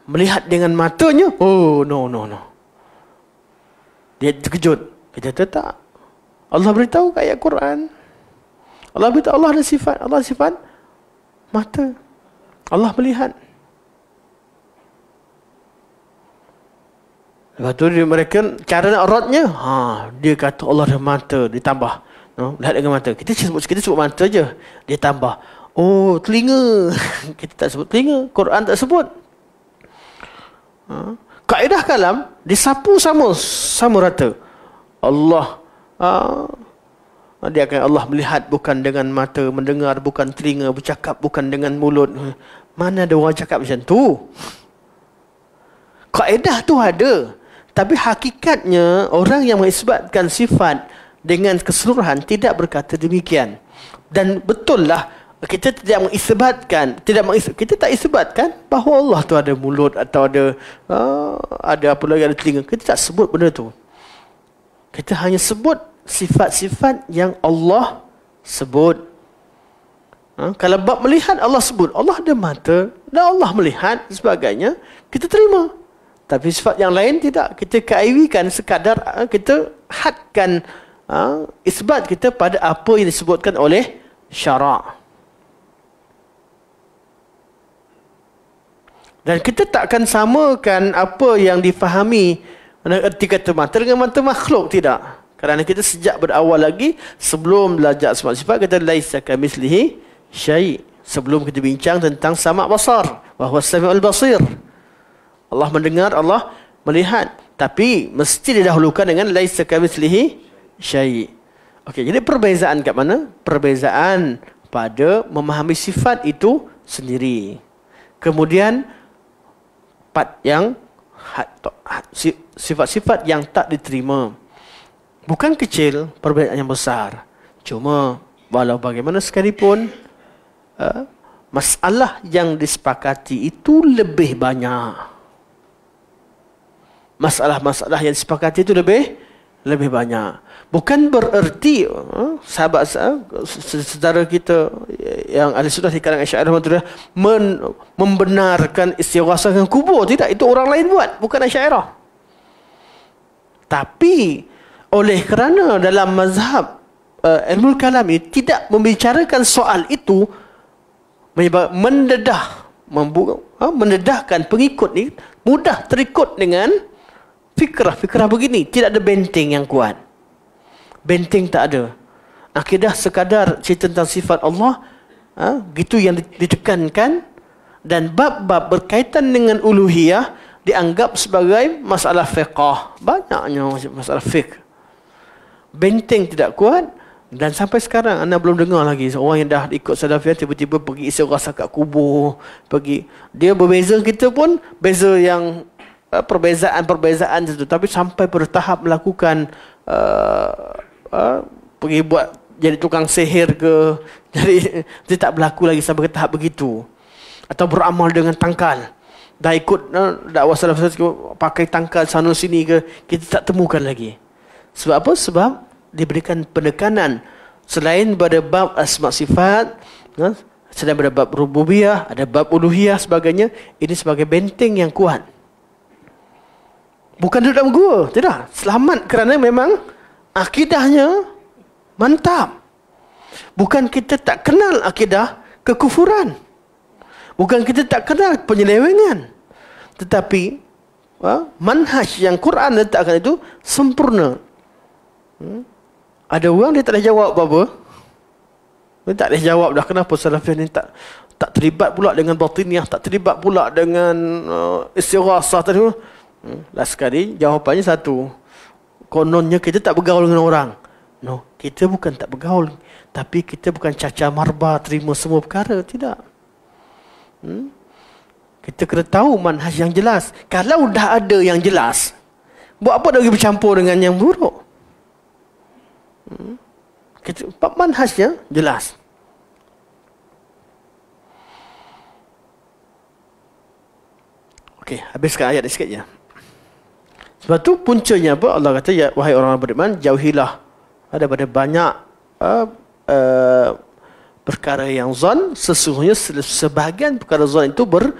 A: melihat dengan matanya. Oh no no no. Dia terkejut. Kita kata Allah beritahu ke ayat Quran. Allah beritahu Allah ada sifat. Allah ada sifat mata. Allah melihat. Lepas tu dia mereka cara nak rotnya, ha, dia kata Allah dah mata ditambah. No, lihat dengan mata. Kita sebut kita sebut mata aja Dia tambah. Oh, telinga. kita tak sebut telinga. Quran tak sebut. Ha? Kaedah kalam, disapu sama sama rata. Allah ha? dia akan Allah melihat bukan dengan mata, mendengar bukan telinga, bercakap bukan dengan mulut. Mana ada orang cakap macam tu? Kaedah tu ada. Tapi hakikatnya orang yang mengisbatkan sifat dengan keseluruhan tidak berkata demikian. Dan betul lah kita tidak mengisbatkan, tidak mengisbat, kita tak isbatkan bahawa Allah tu ada mulut atau ada ah, ada apa lagi ada telinga. Kita tak sebut benda tu. Kita hanya sebut sifat-sifat yang Allah sebut. Ha? Kalau bab melihat Allah sebut, Allah ada mata dan Allah melihat sebagainya, kita terima. Tapi sifat yang lain tidak. Kita kaiwikan sekadar ah, kita hadkan uh, isbat kita pada apa yang disebutkan oleh syara'. Dan kita takkan samakan apa yang difahami dengan erti kata mata dengan mata makhluk. Tidak. Kerana kita sejak berawal lagi, sebelum belajar sama sifat, kita laisa kamislihi syai'. Sebelum kita bincang tentang sama basar. Wahuasami'ul basir. Wahuasami'ul basir. Allah mendengar, Allah melihat. Tapi mesti didahulukan dengan laisa kamitslihi syai'. Okey, jadi perbezaan kat mana? Perbezaan pada memahami sifat itu sendiri. Kemudian part yang sifat-sifat yang tak diterima. Bukan kecil, perbezaan yang besar. Cuma walau bagaimana sekalipun uh, masalah yang disepakati itu lebih banyak masalah-masalah yang disepakati itu lebih lebih banyak. Bukan bererti eh, sahabat, sahabat eh, saudara kita yang ahli sudah di kalangan Asy'ariyah Maturidiyah membenarkan istighasah dengan kubur. Tidak, itu orang lain buat, bukan Asy'ariyah. Tapi oleh kerana dalam mazhab uh, ilmu kalam ini tidak membicarakan soal itu menyebab mendedah membuka, uh, mendedahkan pengikut ni mudah terikut dengan fikrah. Fikrah begini, tidak ada benteng yang kuat. Benteng tak ada. Akidah sekadar cerita tentang sifat Allah, ha, gitu yang ditekankan. Dan bab-bab berkaitan dengan uluhiyah, dianggap sebagai masalah fiqah. Banyaknya masalah fiqh. Benteng tidak kuat, dan sampai sekarang anda belum dengar lagi orang yang dah ikut Salafiyah tiba-tiba pergi isi rasa kat kubur. Pergi. Dia berbeza kita pun. Beza yang Eh, perbezaan-perbezaan itu tapi sampai bertahap melakukan uh, uh, pergi buat jadi tukang sihir ke jadi dia tak berlaku lagi sampai ke tahap begitu atau beramal dengan tangkal dah ikut dakwah salaf pakai tangkal sana sini ke kita tak temukan lagi sebab apa sebab diberikan penekanan selain pada bab asma sifat selain pada bab rububiyah ada bab uluhiyah sebagainya ini sebagai benteng yang kuat Bukan duduk dalam gua. Tidak. Selamat kerana memang akidahnya mantap. Bukan kita tak kenal akidah kekufuran. Bukan kita tak kenal penyelewengan. Tetapi ha, manhaj yang Quran letakkan itu sempurna. Hmm? Ada orang dia tak boleh jawab apa-apa. Dia tak boleh jawab dah kenapa Salafiyah ni tak tak terlibat pula dengan batiniah, tak terlibat pula dengan uh, istirahat Hmm. Last sekali jawapannya satu. Kononnya kita tak bergaul dengan orang. No, kita bukan tak bergaul. Tapi kita bukan caca marba terima semua perkara. Tidak. Hmm? Kita kena tahu manhaj yang jelas. Kalau dah ada yang jelas, buat apa dah bercampur dengan yang buruk? Hmm? Kita, manhajnya jelas. Okey, habiskan ayat sikit je. Ya. Sebab tu puncanya apa? Allah kata, ya, wahai orang beriman, jauhilah daripada banyak uh, uh, perkara yang zon, sesungguhnya sebahagian perkara zon itu ber,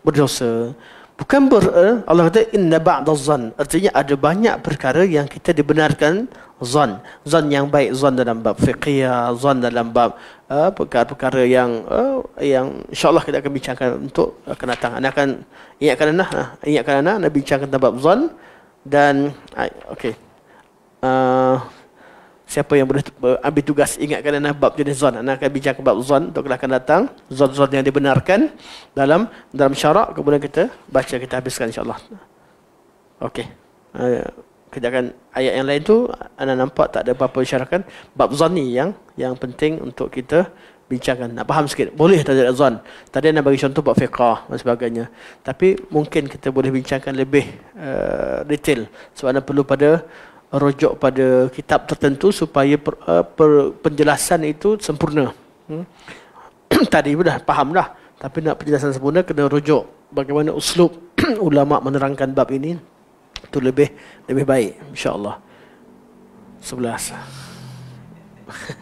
A: berdosa. Bukan ber, uh, Allah kata, inna ba'da zon. Artinya ada banyak perkara yang kita dibenarkan zon. Zon yang baik, zon dalam bab fiqhiyah, zon dalam bab uh, perkara-perkara yang uh, yang insyaAllah kita akan bincangkan untuk uh, akan datang. Anda akan ingatkan anak, ha? ingatkan anak, anda bincangkan tentang bab zon dan okey uh, siapa yang boleh ambil tugas ingatkan anak bab jenis zon anak akan bincang bab zon untuk akan datang zon-zon yang dibenarkan dalam dalam syarak kemudian kita baca kita habiskan insyaallah okey uh, kita akan ayat yang lain tu anak nampak tak ada apa-apa syarakan bab zon ni yang yang penting untuk kita bincangkan. Nak faham sikit. Boleh tajuk azan. Tadi anda bagi contoh bab fiqah dan sebagainya. Tapi mungkin kita boleh bincangkan lebih uh, detail. Sebab anda perlu pada rujuk pada kitab tertentu supaya per, uh, per, penjelasan itu sempurna. Hmm? Tadi sudah dah faham dah. Tapi nak penjelasan sempurna kena rujuk bagaimana uslub ulama menerangkan bab ini tu lebih lebih baik insyaallah. 11.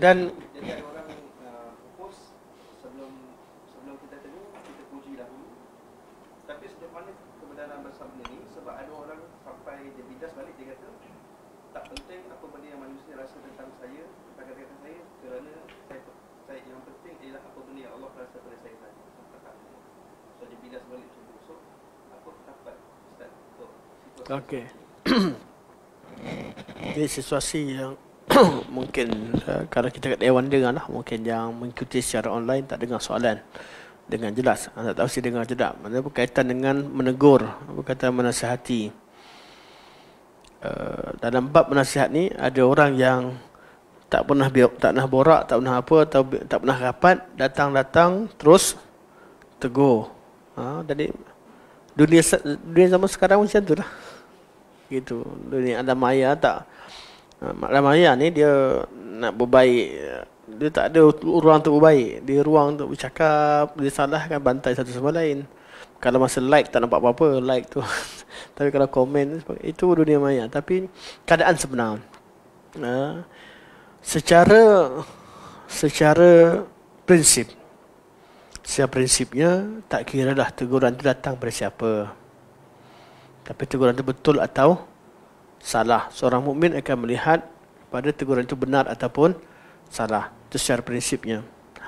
A: dan jadi ada orang yang uh, sebelum sebelum kita tahu kita puji dahulu tapi sejak mana kebenaran bersama ini sebab ada orang sampai dia balik dia kata tak penting apa benda yang manusia rasa tentang saya tentang saya kerana saya, yang penting ialah apa benda Allah rasa pada saya tadi so dia bidas balik tu so apa pendapat ustaz okey Ini situasi yang mungkin uh, kalau kita kat Dewan dengar lah, mungkin yang mengikuti secara online tak dengar soalan dengan jelas anda ah, tahu si dengar jedak mana berkaitan dengan menegur berkaitan menasihati uh, dalam bab menasihat ni ada orang yang tak pernah biok tak pernah borak tak pernah apa atau tak pernah rapat datang datang terus tegur ha, jadi dunia dunia zaman sekarang macam tu lah gitu dunia ada maya tak Maklum ha, Maya ni dia nak berbaik dia tak ada ruang untuk berbaik dia ruang untuk bercakap dia salah kan bantai satu sama lain kalau masa like tak nampak apa-apa like tu tapi kalau komen itu dunia maya tapi keadaan sebenar ha? secara secara prinsip secara prinsipnya tak kira lah teguran tu datang pada siapa tapi teguran tu betul atau salah. Seorang mukmin akan melihat pada teguran itu benar ataupun salah. Itu secara prinsipnya.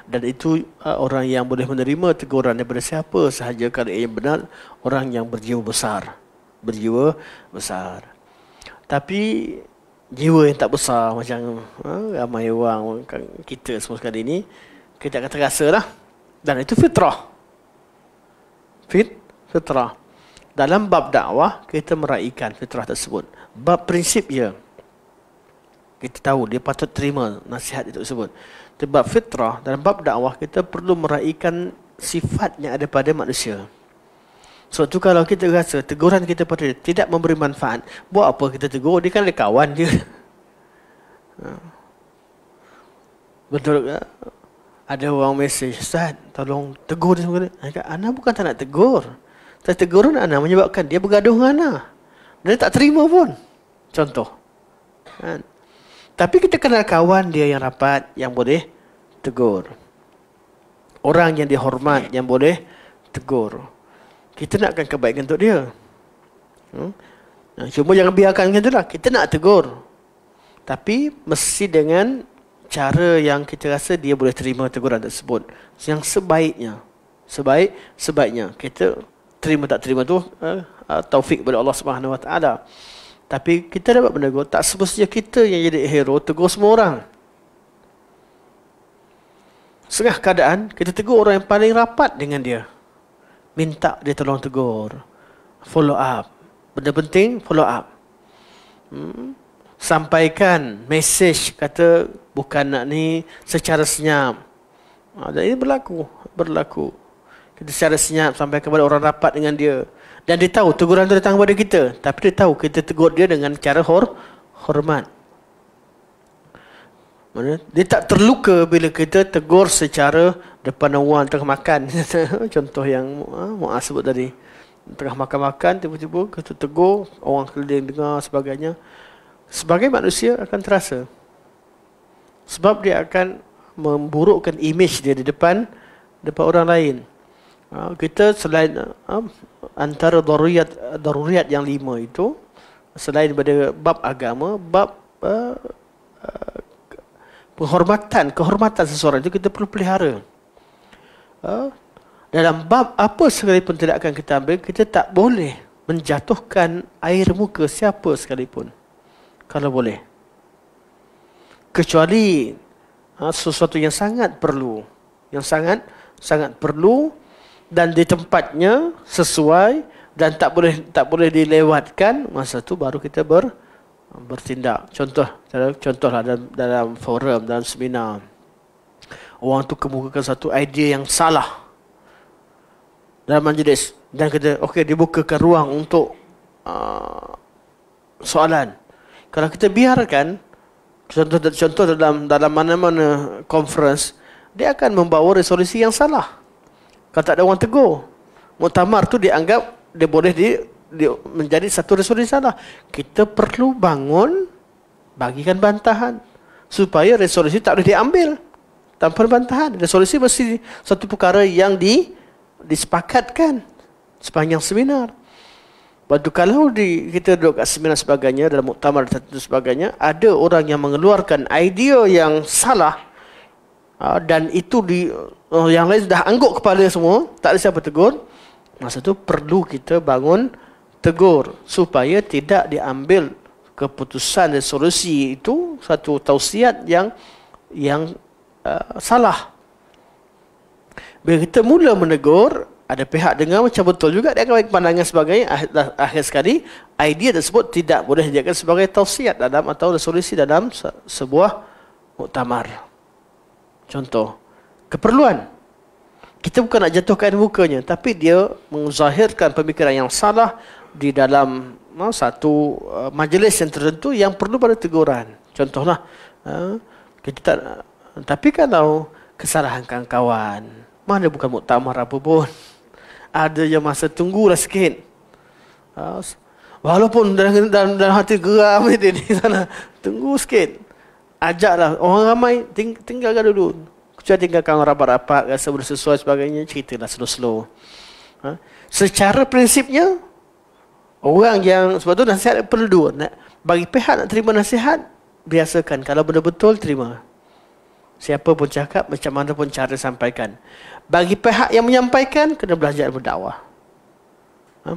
A: Dan itu uh, orang yang boleh menerima teguran daripada siapa sahaja kalau ia benar orang yang berjiwa besar. Berjiwa besar. Tapi jiwa yang tak besar macam uh, ramai orang kan, kita semua sekali ini kita akan terasa lah. Dan itu fitrah. Fit, fitrah. Fitrah dalam bab dakwah kita meraihkan fitrah tersebut bab prinsip dia kita tahu dia patut terima nasihat itu tersebut sebab fitrah dalam bab dakwah kita perlu meraihkan sifat yang ada pada manusia So, tu kalau kita rasa teguran kita pada dia tidak memberi manfaat buat apa kita tegur dia kan ada kawan dia ha. betul ke ada orang mesej Ustaz tolong tegur dia anak bukan tak nak tegur saya tegurun anak menyebabkan dia bergaduh dengan anak. Dia tak terima pun. Contoh. Kan? Tapi kita kenal kawan dia yang rapat, yang boleh tegur. Orang yang dihormat, ya. yang boleh tegur. Kita nakkan kebaikan untuk dia. Hmm? Cuma jangan biarkan macam itulah. Kita nak tegur. Tapi mesti dengan cara yang kita rasa dia boleh terima teguran tersebut. Yang sebaiknya. Sebaik, sebaiknya. Kita terima tak terima tu uh, taufik daripada Allah Subhanahu Wa Taala. Tapi kita dapat menegur tak semestinya kita yang jadi hero tegur semua orang. Setengah keadaan kita tegur orang yang paling rapat dengan dia. Minta dia tolong tegur. Follow up. Benda penting follow up. Hmm. Sampaikan message kata bukan nak ni secara senyap. Ada ah, ini berlaku, berlaku kita secara senyap sampai kepada orang rapat dengan dia. Dan dia tahu teguran itu datang kepada kita. Tapi dia tahu kita tegur dia dengan cara hor hormat. Mana? Dia tak terluka bila kita tegur secara depan orang tengah makan. Contoh yang Mu'ah ah sebut tadi. Tengah makan-makan, tiba-tiba kita tegur, orang keliling dengar sebagainya. Sebagai manusia akan terasa. Sebab dia akan memburukkan imej dia di depan depan orang lain. Ah, kita selain ah, antara daruriyat daruriyat yang lima itu selain daripada bab agama bab penghormatan ah, kehormatan seseorang itu kita perlu pelihara dalam bab apa sekalipun tidak akan kita ambil kita tak boleh menjatuhkan air muka siapa sekalipun kalau boleh kecuali sesuatu yang sangat perlu yang sangat sangat perlu dan di tempatnya sesuai dan tak boleh tak boleh dilewatkan masa tu baru kita ber bertindak. Contoh, contohlah dalam, dalam forum, dalam seminar. Orang tu kemukakan satu idea yang salah dalam majlis dan kita okey dibukakan ruang untuk uh, soalan. Kalau kita biarkan contoh contoh dalam dalam mana-mana conference dia akan membawa resolusi yang salah. Kalau tak ada orang tegur. Muktamar tu dianggap dia boleh di, di menjadi satu resolusi salah. Kita perlu bangun bagikan bantahan supaya resolusi tak boleh diambil tanpa bantahan. Resolusi mesti satu perkara yang di disepakatkan sepanjang seminar. Waktu kalau di, kita duduk kat seminar sebagainya dalam muktamar dan sebagainya ada orang yang mengeluarkan idea yang salah Ah, dan itu di oh, yang lain sudah angguk kepala semua, tak ada siapa tegur. Masa tu perlu kita bangun tegur supaya tidak diambil keputusan dan solusi itu satu tausiat yang yang uh, salah. Bila kita mula menegur, ada pihak dengar macam betul juga dia akan bagi pandangan sebagai akhir sekali idea tersebut tidak boleh dijadikan sebagai tausiat dalam atau solusi dalam sebuah muktamar. Contoh, keperluan. Kita bukan nak jatuhkan mukanya, tapi dia menzahirkan pemikiran yang salah di dalam no, satu uh, majlis yang tertentu yang perlu pada teguran. Contohlah, uh, kita tak, tapi kalau kesalahan kawan-kawan, mana bukan muktamar apa pun. Ada yang masa tunggu lah sikit. Walaupun dalam, dalam, dalam hati geram sana, tunggu sikit ajaklah orang ramai ting- tinggalkan dulu. Kecuali tinggalkan rapat-rapat, rasa bersesuai sebagainya, ceritalah slow-slow. Ha? Secara prinsipnya, orang yang sebab tu nasihat perlu dua. Nak, bagi pihak nak terima nasihat, biasakan. Kalau benda betul, terima. Siapa pun cakap, macam mana pun cara sampaikan. Bagi pihak yang menyampaikan, kena belajar ilmu dakwah. Ha?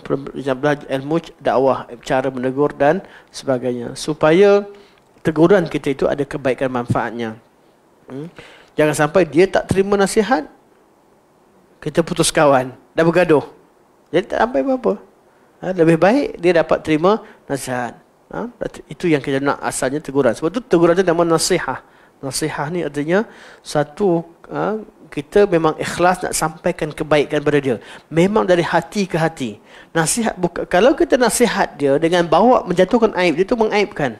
A: Belajar ilmu dakwah, cara menegur dan sebagainya. Supaya teguran kita itu ada kebaikan manfaatnya. Hmm? Jangan sampai dia tak terima nasihat, kita putus kawan, dah bergaduh. Jadi tak sampai apa-apa. Ha? Lebih baik dia dapat terima nasihat. Ha? Itu yang kita nak asalnya teguran. Sebab itu teguran itu nama nasihat. Nasihat ni artinya satu ha? kita memang ikhlas nak sampaikan kebaikan pada dia. Memang dari hati ke hati. Nasihat buka, kalau kita nasihat dia dengan bawa menjatuhkan aib dia tu mengaibkan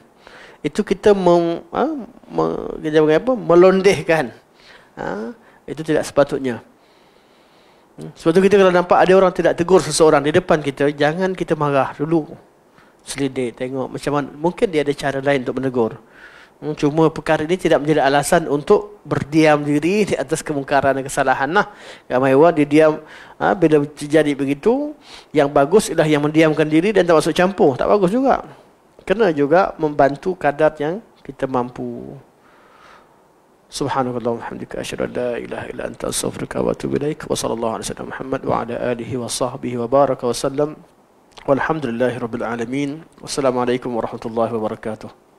A: itu kita mem, ha, me, kita apa? melondehkan. Ha, itu tidak sepatutnya. Hmm, sebab itu kita kalau nampak ada orang tidak tegur seseorang di depan kita, jangan kita marah dulu. Selidik, tengok macam mana. Mungkin dia ada cara lain untuk menegur. Hmm, cuma perkara ini tidak menjadi alasan untuk berdiam diri di atas kemungkaran dan kesalahan. Nah, ramai orang dia diam. Ha, bila terjadi begitu, yang bagus ialah yang mendiamkan diri dan tak masuk campur. Tak bagus juga kena juga membantu kadar yang kita mampu. Subhanakallahumma wabihamdika asyhadu an la ilaha illa anta astaghfiruka wa atubu ilaik wa sallallahu alaihi wasallam Muhammad wa ala alihi wa sahbihi wa baraka wa sallam. Walhamdulillahirabbil alamin. Wassalamu alaikum warahmatullahi wabarakatuh.